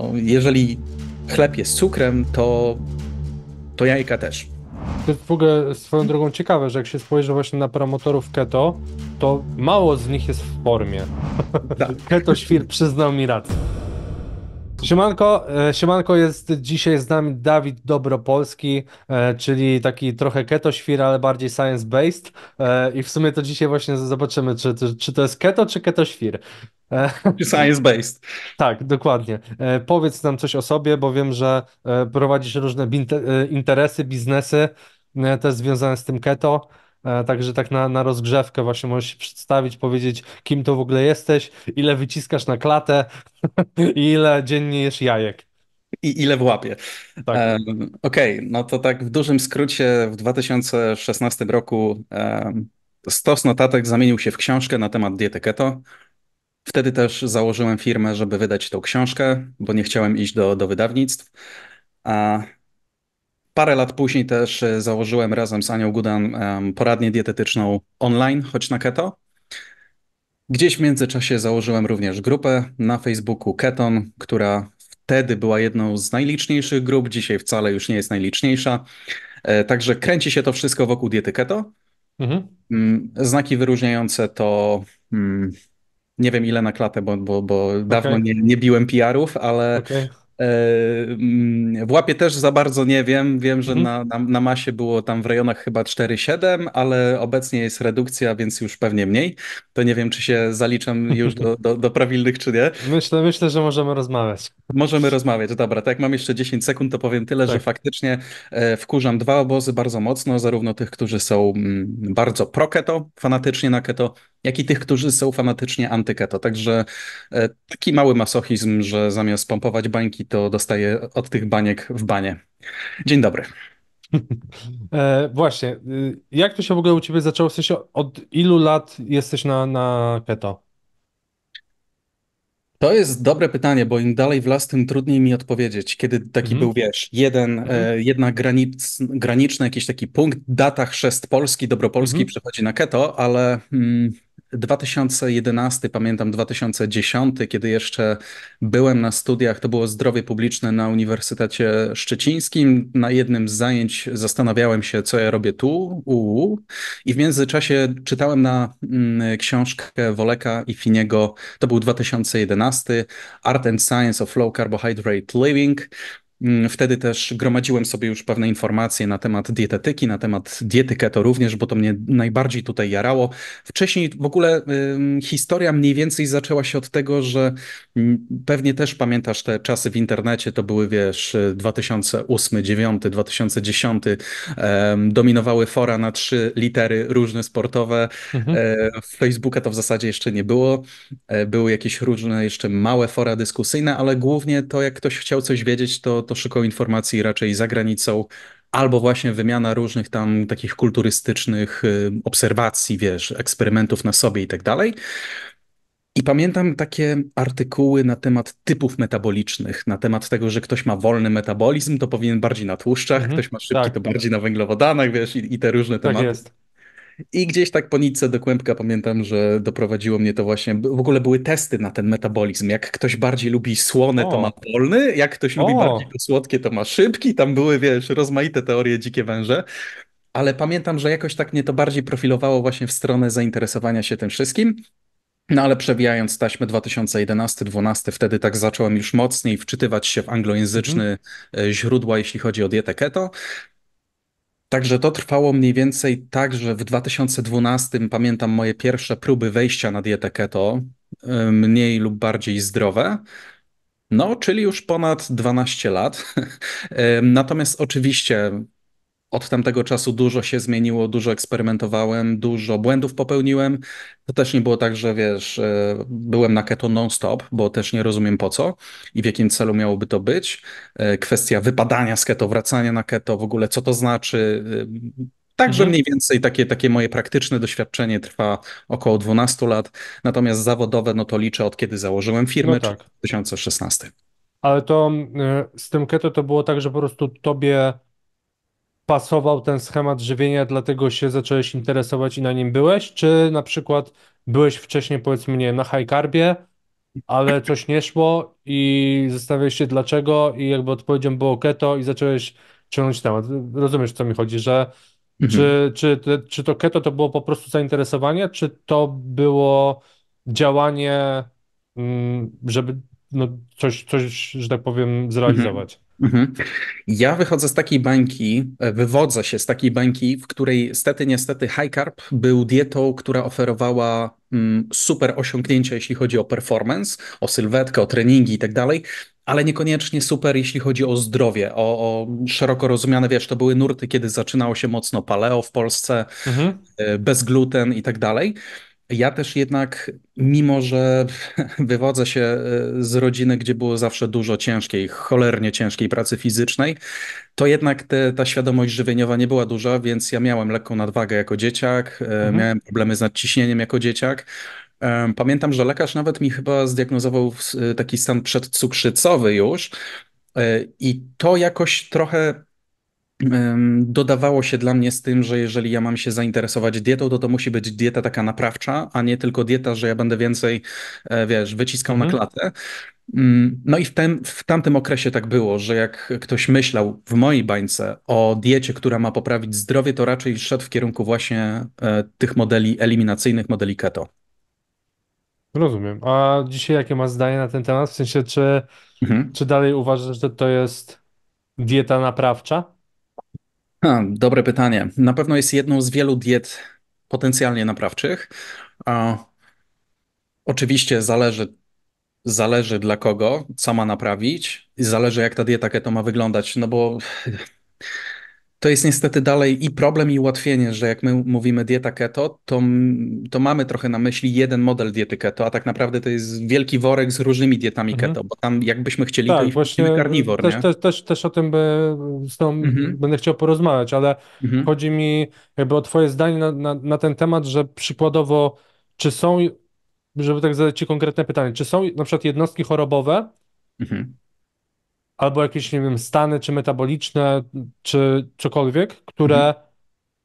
No, jeżeli chleb jest cukrem, to, to jajka też. To jest w ogóle swoją drogą ciekawe, że jak się spojrzy właśnie na promotorów keto, to mało z nich jest w formie. Tak. keto świr przyznał mi rację. Siemanko, e, siemanko jest dzisiaj z nami Dawid Dobropolski, e, czyli taki trochę keto świr, ale bardziej science based e, i w sumie to dzisiaj właśnie zobaczymy, czy, czy to jest keto, czy keto świr. Science based. Tak, dokładnie. Powiedz nam coś o sobie, bo wiem, że prowadzisz różne interesy, biznesy, też związane z tym keto. E, także tak na, na rozgrzewkę właśnie możesz się przedstawić, powiedzieć, kim to w ogóle jesteś, ile wyciskasz na klatę i ile dziennie jesz jajek. I ile w łapie. Tak. Um, Okej, okay, no to tak w dużym skrócie w 2016 roku um, stos notatek zamienił się w książkę na temat diety keto. Wtedy też założyłem firmę, żeby wydać tą książkę, bo nie chciałem iść do, do wydawnictw. A Parę lat później też e, założyłem razem z Anią Gudan poradnię dietetyczną online, choć na keto. Gdzieś w międzyczasie założyłem również grupę na Facebooku Keton, która wtedy była jedną z najliczniejszych grup, dzisiaj wcale już nie jest najliczniejsza. E, także kręci się to wszystko wokół diety keto. Mhm. Mm, znaki wyróżniające to mm, nie wiem ile na klatę, bo, bo, bo okay. dawno nie, nie biłem PR-ów, ale okay. W łapie też za bardzo nie wiem. Wiem, że mhm. na, na, na, masie było tam w rejonach chyba 4,7, ale obecnie jest redukcja, więc już pewnie mniej. To nie wiem, czy się zaliczam już do, do, do prawilnych, czy nie. Myślę, myślę, że możemy rozmawiać. Możemy rozmawiać, dobra. Tak jak mam jeszcze 10 sekund, to powiem tyle, tak. że faktycznie e, wkurzam dwa obozy bardzo mocno, zarówno tych, którzy są mm, bardzo pro keto, fanatycznie na keto, jak i tych, którzy są fanatycznie antyketo. Także e, taki mały masochizm, że zamiast pompować bańki, to dostaję od tych baniek w banie. Dzień dobry. E, właśnie, y, jak to się w ogóle u Ciebie zaczęło? W sensie od ilu lat jesteś na, na keto? To jest dobre pytanie, bo im dalej w las, tym trudniej mi odpowiedzieć, kiedy taki mm. był, wiesz, jeden, mm. e, mhm. jedna granic, graniczna, jakiś taki punkt, data chrzest Polski, Dobropolski mm. przechodzi na keto, ale mm, 2011, pamiętam 2010, kiedy jeszcze byłem na studiach, to było zdrowie publiczne na Uniwersytecie Szczecińskim. Na jednym z zajęć zastanawiałem się, co ja robię tu, uuu i w międzyczasie czytałem na mm, książkę Woleka i Finiego, to był 2011, Art and Science of Low Carbohydrate Living. Mm, wtedy też gromadziłem sobie już pewne informacje na temat dietetyki, na temat diety keto również, bo to mnie najbardziej tutaj jarało. Wcześniej w ogóle historia mniej więcej zaczęła się od tego, że mm, pewnie też pamiętasz te czasy w internecie, to były wiesz 2008, 2009, 2010, dominowały fora na trzy litery różne sportowe. Mhm. E, Facebooka to w zasadzie jeszcze nie było. E, były jakieś różne jeszcze małe fora dyskusyjne, ale głównie to jak ktoś chciał coś wiedzieć, to to szukał informacji raczej za granicą, albo właśnie wymiana różnych tam takich kulturystycznych y, obserwacji, wiesz, eksperymentów na sobie i tak dalej. I pamiętam takie artykuły na temat typów metabolicznych, na temat tego, że ktoś ma wolny metabolizm, to powinien bardziej na tłuszczach, mhm. ktoś ma szybki, tak. to bardziej na węglowodanach, wiesz, i, i te różne tak Jest. I gdzieś tak po nitce do kłębka pamiętam, że doprowadziło mnie to właśnie, w ogóle były testy na ten metabolizm. Jak ktoś bardziej lubi słone, o. to ma wolny, jak ktoś o. lubi bardziej słodkie, to ma szybki. Tam były, wiesz, rozmaite teorie dzikie węże ale pamiętam, że jakoś tak mnie to bardziej profilowało właśnie w stronę zainteresowania się tym wszystkim. No ale przewijając taśmę 2011-12, wtedy tak zacząłem już mocniej wczytywać się w anglojęzyczne mm. źródła, jeśli chodzi o dietę keto. Także to trwało mniej więcej tak, że w 2012 pamiętam moje pierwsze próby wejścia na dietę keto, e, mniej lub bardziej zdrowe. No, czyli już ponad 12 lat. E, natomiast oczywiście od tamtego czasu dużo się zmieniło, dużo eksperymentowałem, dużo błędów popełniłem. To też nie było tak, że wiesz, e, byłem na keto non-stop, bo też nie rozumiem po co i w jakim celu miałoby to być. E, kwestia wypadania z keto, wracania na keto, w ogóle co to znaczy. E, także mhm. mniej więcej takie, takie moje praktyczne doświadczenie trwa około 12 lat, natomiast zawodowe no to liczę od kiedy założyłem firmę, no tak. 2016. Ale to z tym keto to było tak, że po prostu tobie pasował ten schemat żywienia, dlatego się zacząłeś interesować i na nim byłeś? Czy na przykład byłeś wcześniej, powiedzmy, nie, na high carbie, ale coś nie szło i zastanawiałeś się dlaczego i jakby odpowiedzią było keto i zacząłeś ciągnąć temat. Rozumiesz, co mi chodzi, że mhm. czy, czy, czy to keto to było po prostu zainteresowanie, czy to było działanie, mm, żeby no, coś, coś, że tak powiem, mhm. zrealizować? Mhm. Mhm. Ja wychodzę z takiej bańki, e, wywodzę się z takiej bańki, w której stety, niestety high carb był dietą, która oferowała mm, super osiągnięcia, jeśli chodzi o performance, o sylwetkę, o treningi i tak dalej, ale niekoniecznie super, jeśli chodzi o zdrowie, o, o, szeroko rozumiane, wiesz, to były nurty, kiedy zaczynało się mocno paleo w Polsce, mhm. E, bez gluten i tak dalej. Ja też jednak, mimo że wywodzę się e, z rodziny, gdzie było zawsze dużo ciężkiej, cholernie ciężkiej pracy fizycznej, to jednak te, ta świadomość żywieniowa nie była duża, więc ja miałem lekką nadwagę jako dzieciak, e, mhm. miałem problemy z nadciśnieniem jako dzieciak. E, pamiętam, że lekarz nawet mi chyba zdiagnozował taki stan przedcukrzycowy już. I to jakoś trochę dodawało się dla mnie z tym, że jeżeli ja mam się zainteresować dietą, to to musi być dieta taka naprawcza, a nie tylko dieta, że ja będę więcej, e, wiesz, wyciskał mhm. na klatę. Mm, no i w, w tamtym okresie tak było, że jak ktoś myślał w mojej bańce o diecie, która ma poprawić zdrowie, to raczej szedł w kierunku właśnie e, tych modeli eliminacyjnych, modeli keto. Rozumiem. A dzisiaj jakie masz zdanie na ten temat? W sensie, czy, mhm. czy dalej uważasz, że to jest dieta naprawcza? Ha, dobre pytanie. Na pewno jest jedną z wielu diet potencjalnie naprawczych. A, oczywiście zależy, zależy dla kogo, co ma naprawić, i zależy jak ta dieta keto ma wyglądać, no bo to jest niestety dalej i problem, i ułatwienie, że jak my mówimy dieta keto, to, to mamy trochę na myśli jeden model diety keto, a tak naprawdę to jest wielki worek z różnymi dietami mhm. keto, bo tam jakbyśmy chcieli, tak, to właśnie karniwor. Też, nie? Też, też, też o tym by, tą, mhm. będę chciał porozmawiać, ale mhm. chodzi mi jakby o Twoje zdanie na, na, na ten temat, że przykładowo, czy są, żeby tak zadać Ci konkretne pytanie, czy są na przykład jednostki chorobowe, Mhm albo jakieś, nie wiem, stany czy metaboliczne, czy cokolwiek, które, mhm.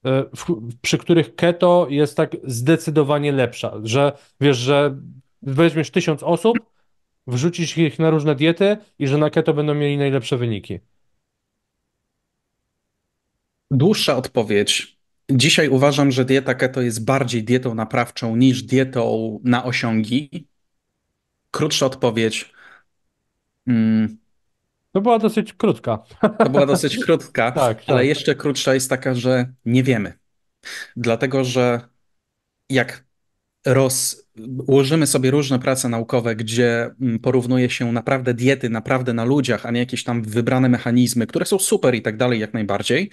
E, w, przy których keto jest tak zdecydowanie lepsza, że wiesz, że weźmiesz tysiąc osób, wrzucisz ich na różne diety i że na keto będą mieli najlepsze wyniki. Dłuższa odpowiedź. Dzisiaj uważam, że dieta keto jest bardziej dietą naprawczą niż dietą na osiągi. Krótsza odpowiedź. Mm, to była dosyć krótka. To była dosyć krótka, tak, ale tak. jeszcze krótsza jest taka, że nie wiemy. Dlatego, że jak roz, ułożymy sobie różne prace naukowe, gdzie mm, porównuje się naprawdę diety, naprawdę na ludziach, a nie jakieś tam wybrane mechanizmy, które są super i tak dalej, jak najbardziej.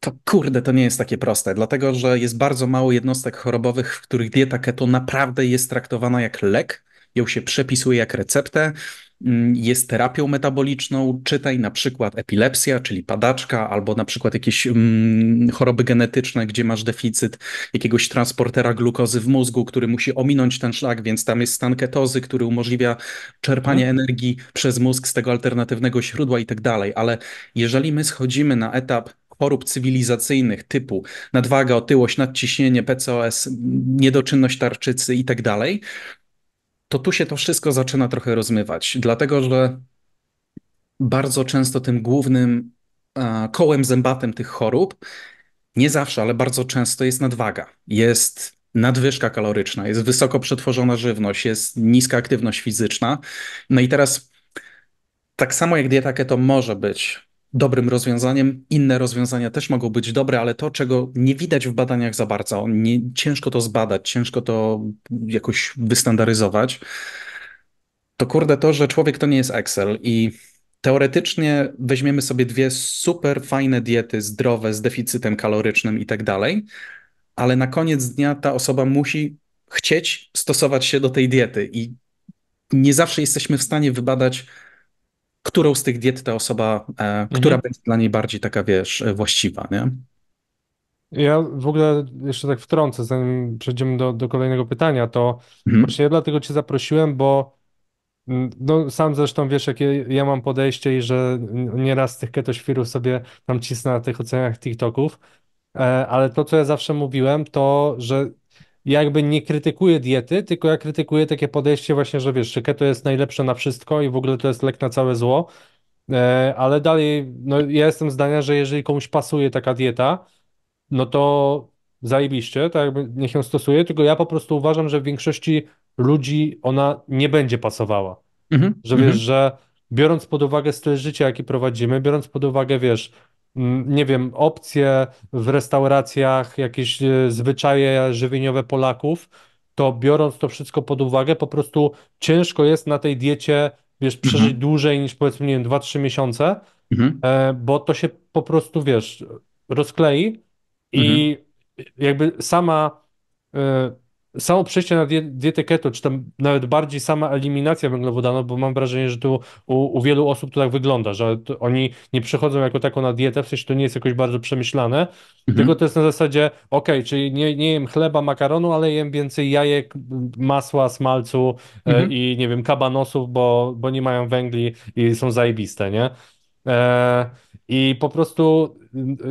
To kurde, to nie jest takie proste, dlatego że jest bardzo mało jednostek chorobowych, w których dieta keto naprawdę jest traktowana jak lek, ją się przepisuje jak receptę, Mm, jest terapią metaboliczną, czytaj na przykład epilepsja, czyli padaczka, albo na przykład jakieś mm, choroby genetyczne, gdzie masz deficyt jakiegoś transportera glukozy w mózgu, który musi ominąć ten szlak, więc tam jest stan ketozy, który umożliwia czerpanie mhm. energii przez mózg z tego alternatywnego źródła i tak dalej. Ale jeżeli my schodzimy na etap chorób cywilizacyjnych typu nadwaga, otyłość, nadciśnienie, PCOS, mm, niedoczynność tarczycy i tak dalej, to tu się to wszystko zaczyna trochę rozmywać, dlatego że bardzo często tym głównym e, kołem zębatym tych chorób, nie zawsze, ale bardzo często jest nadwaga, jest nadwyżka kaloryczna, jest wysoko przetworzona żywność, jest niska aktywność fizyczna. No i teraz tak samo jak dieta keto może być dobrym rozwiązaniem. Inne rozwiązania też mogą być dobre, ale to, czego nie widać w badaniach za bardzo, nie, ciężko to zbadać, ciężko to jakoś wystandaryzować, to kurde to, że człowiek to nie jest Excel i teoretycznie weźmiemy sobie dwie super fajne diety, zdrowe, z deficytem kalorycznym i tak dalej, ale na koniec dnia ta osoba musi chcieć stosować się do tej diety i nie zawsze jesteśmy w stanie wybadać, którą z tych diet ta osoba, e, która mhm. będzie dla niej bardziej taka, wiesz, e, właściwa, nie? Ja w ogóle jeszcze tak wtrącę, zanim przejdziemy do, do kolejnego pytania, to mhm. właśnie ja dlatego cię zaprosiłem, bo mm, no, sam zresztą wiesz, jakie ja mam podejście i że nieraz tych ketoświrów sobie tam cisnę na tych ocenach TikToków, e, ale to, co ja zawsze mówiłem, to, że jakby nie krytykuję diety, tylko ja krytykuję takie podejście właśnie, że wiesz, że keto jest najlepsze na wszystko i w ogóle to jest lek na całe zło, e, ale dalej, no ja jestem zdania, że jeżeli komuś pasuje taka dieta, no to zajebiście, tak jakby niech ją stosuje, tylko ja po prostu uważam, że w większości ludzi ona nie będzie pasowała. Mhm. Że wiesz, mhm. że biorąc pod uwagę styl życia, jaki prowadzimy, biorąc pod uwagę, wiesz, Mm, nie wiem, opcje w restauracjach, jakieś e, zwyczaje żywieniowe Polaków, to biorąc to wszystko pod uwagę, po prostu ciężko jest na tej diecie, wiesz, mhm. przeżyć mhm. dłużej niż powiedzmy, nie wiem, 2-3 miesiące, mhm. E, bo to się po prostu, wiesz, rozklei i mhm. jakby sama e, samo przejście na dietę keto, czy tam nawet bardziej sama eliminacja węglowodanów, bo mam wrażenie, że tu u, u wielu osób to tak wygląda, że oni nie przechodzą jako taką na dietę, w sensie to nie jest jakoś bardzo przemyślane, mhm. tylko to jest na zasadzie, ok, czyli nie, nie jem chleba, makaronu, ale jem więcej jajek, masła, smalcu e, mhm. i nie wiem, kabanosów, bo, bo nie mają węgli i są zajebiste, nie? E, I po prostu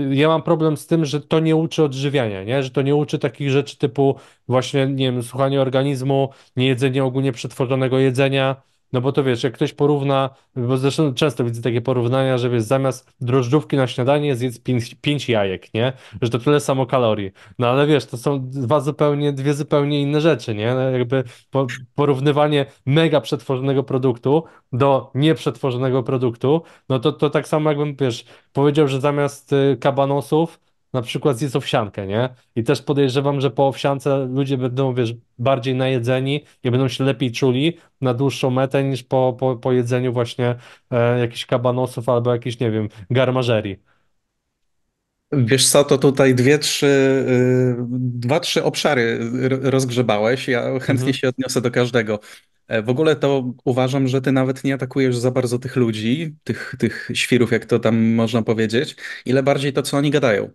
y, ja mam problem z tym, że to nie uczy odżywiania, nie? że to nie uczy takich rzeczy typu właśnie, nie wiem, słuchanie organizmu, niejedzenie ogólnie przetworzonego jedzenia, no bo to wiesz, jak ktoś porówna, bo zresztą często widzę takie porównania, że wiesz, zamiast drożdżówki na śniadanie zjedz pięć, pięć jajek, nie? Że to tyle samo kalorii. No ale wiesz, to są dwa zupełnie, dwie zupełnie inne rzeczy, nie? No, jakby po, porównywanie mega przetworzonego produktu do nieprzetworzonego produktu, no to, to tak samo jakbym, wiesz, powiedział, że zamiast y, kabanosów na przykład zjedz owsiankę, nie? I też podejrzewam, że po owsiance ludzie będą, wiesz, bardziej najedzeni i będą się lepiej czuli na dłuższą metę niż po, po, po jedzeniu właśnie e, jakichś kabanosów albo jakichś, nie wiem, garmażeli. Wiesz co, to tutaj dwie, trzy, y, dwa, trzy obszary rozgrzebałeś. Ja chętnie Mhm. się odniosę do każdego. E, w ogóle to uważam, że ty nawet nie atakujesz za bardzo tych ludzi, tych, tych świrów, jak to tam można powiedzieć, ile bardziej to, co oni gadają.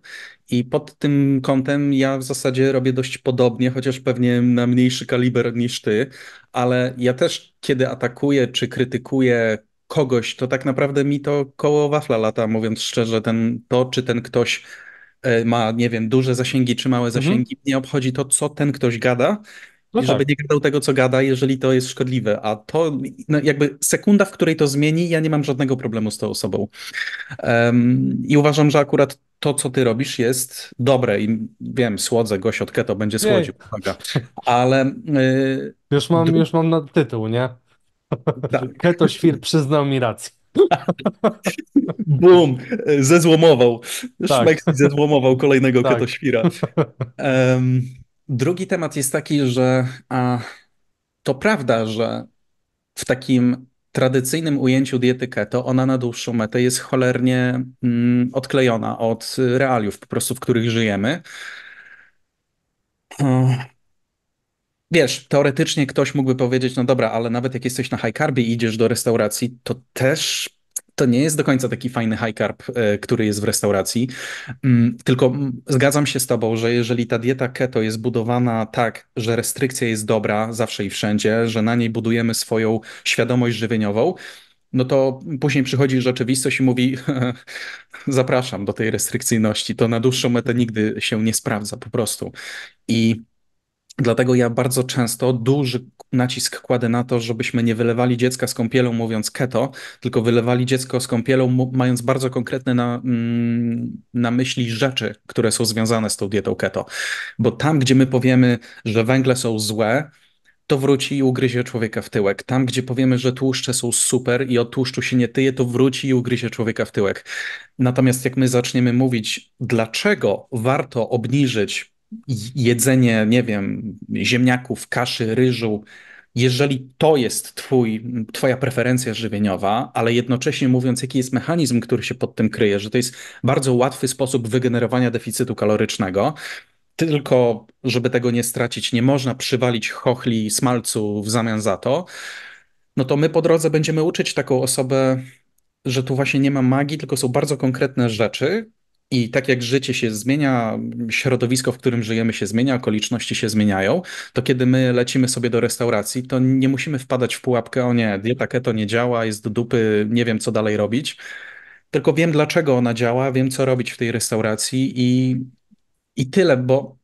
I pod tym kątem ja w zasadzie robię dość podobnie, chociaż pewnie na mniejszy kaliber niż ty, ale ja też, kiedy atakuję czy krytykuję kogoś, to tak naprawdę mi to koło wafla lata, mówiąc szczerze, ten, to czy ten ktoś e, ma, nie wiem, duże zasięgi czy małe mhm. zasięgi, mhm. nie obchodzi to, co ten ktoś gada no I tak. żeby nie gadał tego, co gada, jeżeli to jest szkodliwe. A to no jakby sekunda, w której to zmieni, ja nie mam żadnego problemu z tą osobą. Um, I uważam, że akurat to, co ty robisz, jest dobre. I wiem, słodzę goś od keto, będzie słodził. Ale. Y, już, mam, już mam na tytuł, nie? Tak. Keto świr przyznał mi rację. Bum, zezłomował. Tak. Szmek zezłomował kolejnego tak. ketoświra. Um, Drugi temat jest taki, że a, to prawda, że w takim tradycyjnym ujęciu diety keto, ona na dłuższą metę jest cholernie mm, odklejona od realiów, po prostu w których żyjemy. Wiesz, teoretycznie ktoś mógłby powiedzieć, no dobra, ale nawet jak jesteś na high carbie i idziesz do restauracji, to też to nie jest do końca taki fajny high carb, e, który jest w restauracji. Mm, tylko zgadzam się z Tobą, że jeżeli ta dieta keto jest budowana tak, że restrykcja jest dobra zawsze i wszędzie, że na niej budujemy swoją świadomość żywieniową, no to później przychodzi rzeczywistość i mówi: Zapraszam do tej restrykcyjności. To na dłuższą metę nigdy się nie sprawdza po prostu. I Dlatego ja bardzo często duży nacisk kładę na to, żebyśmy nie wylewali dziecka z kąpielą mówiąc keto, tylko wylewali dziecko z kąpielą mając bardzo konkretne na, mm, na myśli rzeczy, które są związane z tą dietą keto. Bo tam, gdzie my powiemy, że węgle są złe, to wróci i ugryzie człowieka w tyłek. Tam, gdzie powiemy, że tłuszcze są super i o tłuszczu się nie tyje, to wróci i ugryzie człowieka w tyłek. Natomiast jak my zaczniemy mówić, dlaczego warto obniżyć jedzenie, nie wiem, ziemniaków, kaszy, ryżu, jeżeli to jest twój, twoja preferencja żywieniowa, ale jednocześnie mówiąc, jaki jest mechanizm, który się pod tym kryje, że to jest bardzo łatwy sposób wygenerowania deficytu kalorycznego, tylko żeby tego nie stracić, nie można przywalić chochli smalcu w zamian za to, no to my po drodze będziemy uczyć taką osobę, że tu właśnie nie ma magii, tylko są bardzo konkretne rzeczy, i tak jak życie się zmienia, środowisko, w którym żyjemy się zmienia, okoliczności się zmieniają, to kiedy my lecimy sobie do restauracji, to nie musimy wpadać w pułapkę, o nie, dieta keto nie działa, jest do dupy, nie wiem co dalej robić. Tylko wiem dlaczego ona działa, wiem co robić w tej restauracji i, i tyle, bo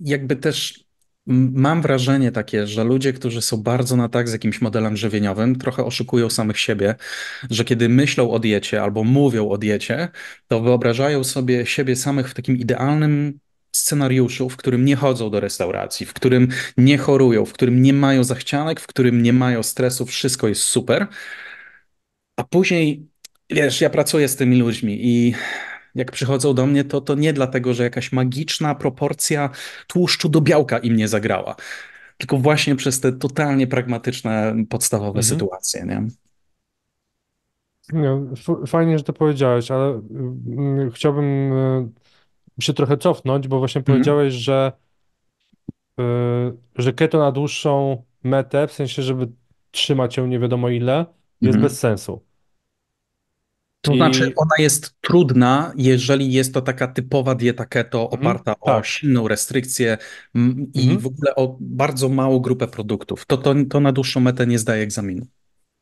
jakby też Mam wrażenie takie, że ludzie, którzy są bardzo na tak z jakimś modelem żywieniowym, trochę oszukują samych siebie, że kiedy myślą o diecie albo mówią o diecie, to wyobrażają sobie siebie samych w takim idealnym scenariuszu, w którym nie chodzą do restauracji, w którym nie chorują, w którym nie mają zachcianek, w którym nie mają stresu, wszystko jest super. A później, wiesz, ja pracuję z tymi ludźmi i jak przychodzą do mnie, to, to nie dlatego, że jakaś magiczna proporcja tłuszczu do białka im nie zagrała, tylko właśnie przez te totalnie pragmatyczne, podstawowe mhm. sytuacje. Nie? No, fajnie, że to powiedziałeś, ale mm, chciałbym e, się trochę cofnąć, bo właśnie mhm. powiedziałeś, że, e, że keto na dłuższą metę, w sensie, żeby trzymać ją nie wiadomo ile, jest mhm. bez sensu. To I... znaczy, ona jest trudna, jeżeli jest to taka typowa dieta keto mhm, oparta mm, tak. o silną restrykcję mm, i mm. w ogóle o bardzo małą grupę produktów. To, to, to na dłuższą metę nie zdaje egzaminu.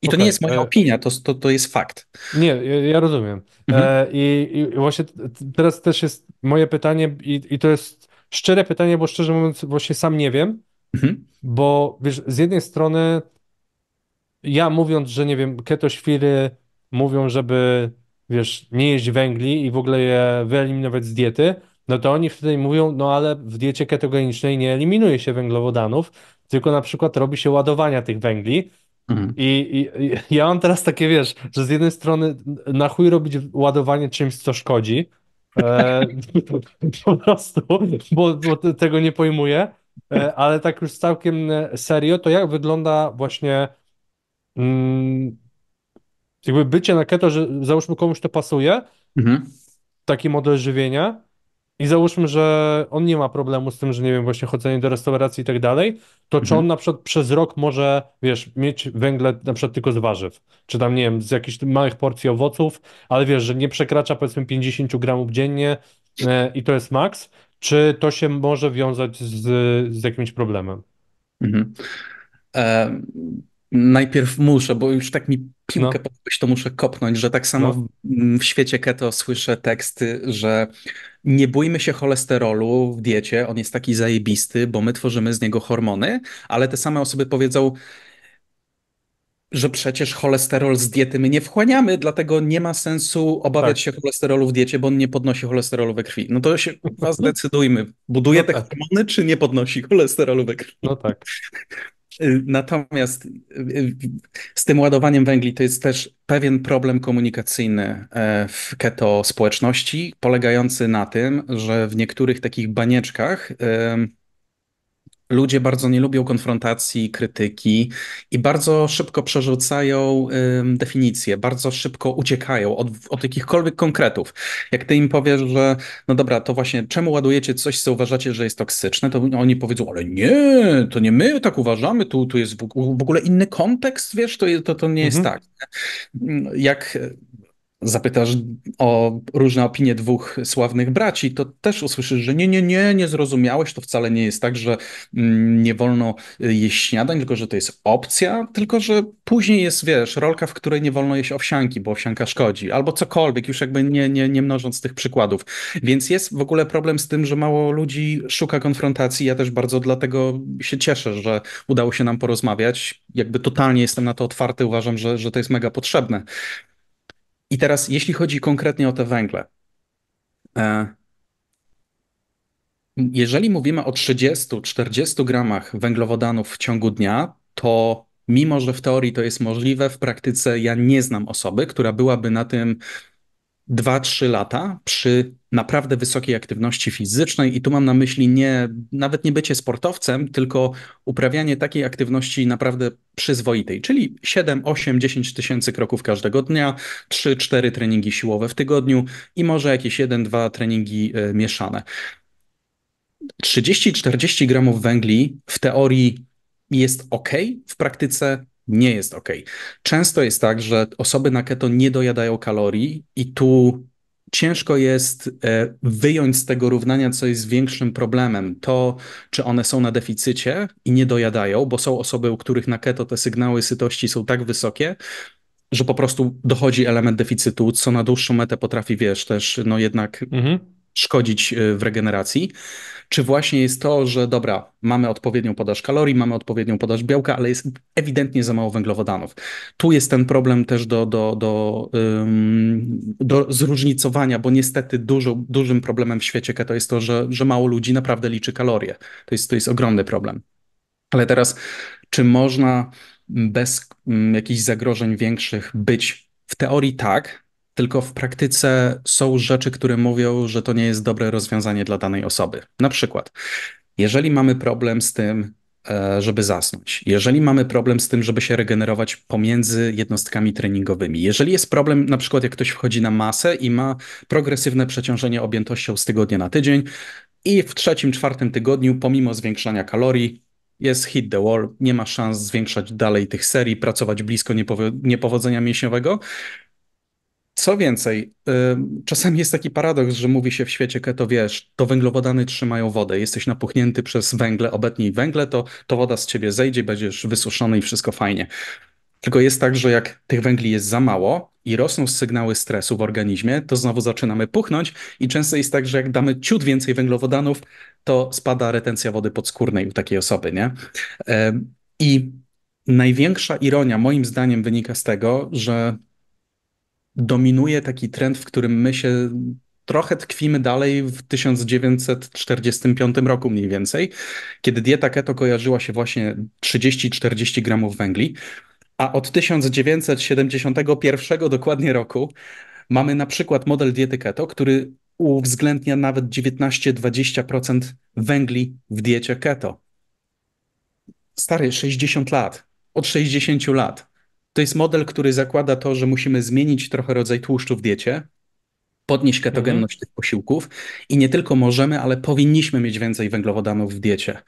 I okay. to nie jest moja e- opinia, to, to, to jest fakt. Nie, ja rozumiem. Mhm. E, I, I, właśnie teraz też jest moje pytanie, i, i to jest szczere pytanie, bo szczerze mówiąc, właśnie sam nie wiem, mhm. bo wiesz, z jednej strony ja mówiąc, że nie wiem, keto świry mówią, żeby wiesz, nie jeść węgli i w ogóle je wyeliminować z diety, no to oni wtedy mówią, no ale w diecie ketogenicznej nie eliminuje się węglowodanów, tylko na przykład robi się ładowania tych węgli. Mhm. I, I, i ja mam teraz takie, wiesz, że z jednej strony na chuj robić ładowanie czymś, co szkodzi, e, po prostu, bo, bo tego nie pojmuję, e, ale tak już całkiem serio, to jak wygląda właśnie mm, jakby bycie na keto, że załóżmy komuś to pasuje, mhm. taki model żywienia i załóżmy, że on nie ma problemu z tym, że nie wiem, właśnie chodzenie do restauracji i tak dalej, to czy mhm. on na przykład przez rok może, wiesz, mieć węgle na przykład tylko z warzyw, czy tam, nie wiem, z jakichś małych porcji owoców, ale wiesz, że nie przekracza powiedzmy 50 gramów dziennie e, i to jest maks, czy to się może wiązać z, z jakimś problemem? Mhm. E, najpierw muszę, bo już tak mi piłkę no. to muszę kopnąć, że tak samo no. w, w, świecie keto słyszę teksty, że nie bójmy się cholesterolu w diecie, on jest taki zajebisty, bo my tworzymy z niego hormony, ale te same osoby powiedzą, że przecież cholesterol z diety my nie wchłaniamy, dlatego nie ma sensu obawiać tak. się cholesterolu w diecie, bo on nie podnosi cholesterolu we krwi. No to się no. zdecydujmy, buduje no te tak. hormony, czy nie podnosi cholesterolu we krwi. No tak. Y, natomiast y, z tym ładowaniem węgli to jest też pewien problem komunikacyjny e, w keto społeczności, polegający na tym, że w niektórych takich banieczkach Ludzie bardzo nie lubią konfrontacji, krytyki i bardzo szybko przerzucają definicje, bardzo szybko uciekają od, od jakichkolwiek konkretów. Jak ty im powiesz, że no dobra, to właśnie czemu ładujecie coś, co uważacie, że jest toksyczne, to oni powiedzą, ale nie, to nie my tak uważamy, tu, tu jest w, w ogóle inny kontekst, wiesz, to, to, to nie mhm. jest tak. Jak zapytasz o różne opinie dwóch sławnych braci, to też usłyszysz, że nie, nie, nie, nie zrozumiałeś, to wcale nie jest tak, że mm, nie wolno y, jeść śniadań, tylko że to jest opcja, tylko że później jest, wiesz, rolka, w której nie wolno jeść owsianki, bo owsianka szkodzi, albo cokolwiek, już jakby nie, nie, nie mnożąc tych przykładów. Więc jest w ogóle problem z tym, że mało ludzi szuka konfrontacji, ja też bardzo dlatego się cieszę, że udało się nam porozmawiać, jakby totalnie jestem na to otwarty, uważam, że, że to jest mega potrzebne. I teraz, jeśli chodzi konkretnie o te węgle, e, jeżeli mówimy o 30-40 gramach węglowodanów w ciągu dnia, to mimo, że w teorii to jest możliwe, w praktyce ja nie znam osoby, która byłaby na tym 2-3 lata przy naprawdę wysokiej aktywności fizycznej i tu mam na myśli nie, nawet nie bycie sportowcem, tylko uprawianie takiej aktywności naprawdę przyzwoitej, czyli 7, 8, 10 tysięcy kroków każdego dnia, 3-4 treningi siłowe w tygodniu i może jakieś 1-2 treningi e, mieszane. 30-40 gramów węgli w teorii jest ok, w praktyce nie jest ok. Często jest tak, że osoby na keto nie dojadają kalorii i tu ciężko jest e, wyjąć z tego równania, co jest większym problemem. To, czy one są na deficycie i nie dojadają, bo są osoby, u których na keto te sygnały sytości są tak wysokie, że po prostu dochodzi element deficytu, co na dłuższą metę potrafi, wiesz, też no jednak mhm. szkodzić e, w regeneracji. Czy właśnie jest to, że dobra, mamy odpowiednią podaż kalorii, mamy odpowiednią podaż białka, ale jest ewidentnie za mało węglowodanów. Tu jest ten problem też do, do, do, do zróżnicowania, bo niestety dużo, dużym problemem w świecie keto jest to, że, że mało ludzi naprawdę liczy kalorie. To jest, to jest ogromny problem. Ale teraz, czy można bez um, jakichś zagrożeń większych być w teorii tak, tylko w praktyce są rzeczy, które mówią, że to nie jest dobre rozwiązanie dla danej osoby. Na przykład, jeżeli mamy problem z tym, e, żeby zasnąć, jeżeli mamy problem z tym, żeby się regenerować pomiędzy jednostkami treningowymi, jeżeli jest problem, na przykład jak ktoś wchodzi na masę i ma progresywne przeciążenie objętością z tygodnia na tydzień, i w trzecim, czwartym tygodniu, pomimo zwiększania kalorii, jest hit the wall, nie ma szans zwiększać dalej tych serii, pracować blisko niepowodzenia mięśniowego, co więcej, czasami jest taki paradoks, że mówi się w świecie keto, wiesz, to węglowodany trzymają wodę, jesteś napuchnięty przez węgle, obetnij węgle, to, to woda z ciebie zejdzie, będziesz wysuszony i wszystko fajnie. Tylko jest tak, że jak tych węgli jest za mało i rosną sygnały stresu w organizmie, to znowu zaczynamy puchnąć i często jest tak, że jak damy ciut więcej węglowodanów, to spada retencja wody podskórnej u takiej osoby, nie? I największa ironia moim zdaniem wynika z tego, że dominuje taki trend, w którym my się trochę tkwimy dalej w 1945 roku mniej więcej, kiedy dieta keto kojarzyła się właśnie 30-40 gramów węgli, a od 1971 dokładnie roku mamy na przykład model diety keto, który uwzględnia nawet 19-20% węgli w diecie keto. Stary, 60 lat, od 60 lat. To jest model, który zakłada to, że musimy zmienić trochę rodzaj tłuszczu w diecie, podnieść ketogenność mhm. tych posiłków i nie tylko możemy, ale powinniśmy mieć więcej węglowodanów w diecie.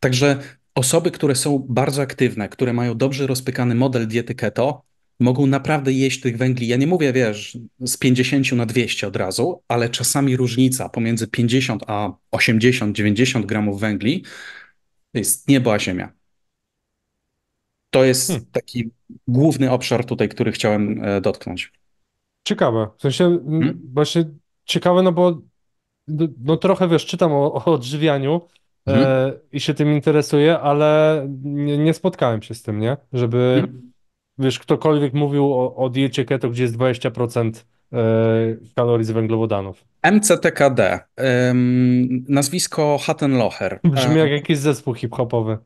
Także osoby, które są bardzo aktywne, które mają dobrze rozpykany model diety keto, mogą naprawdę jeść tych węgli. Ja nie mówię, wiesz, z 50 na 200 od razu, ale czasami różnica pomiędzy 50 a 80, 90 gramów węgli jest nieba ziemia to jest hmm. taki główny obszar tutaj, który chciałem e, dotknąć. Ciekawe. W sensie hmm? właśnie ciekawe, no bo no, no trochę wiesz, czytam o, o odżywianiu e, hmm. e, i się tym interesuję, ale nie, nie, spotkałem się z tym, nie? Żeby hmm. wiesz, ktokolwiek mówił o, o diecie keto, gdzie jest 20% e, kalorii z węglowodanów. MCTKD. Ym, nazwisko Hattenlocher. Brzmi jak jakiś zespół hip-hopowy.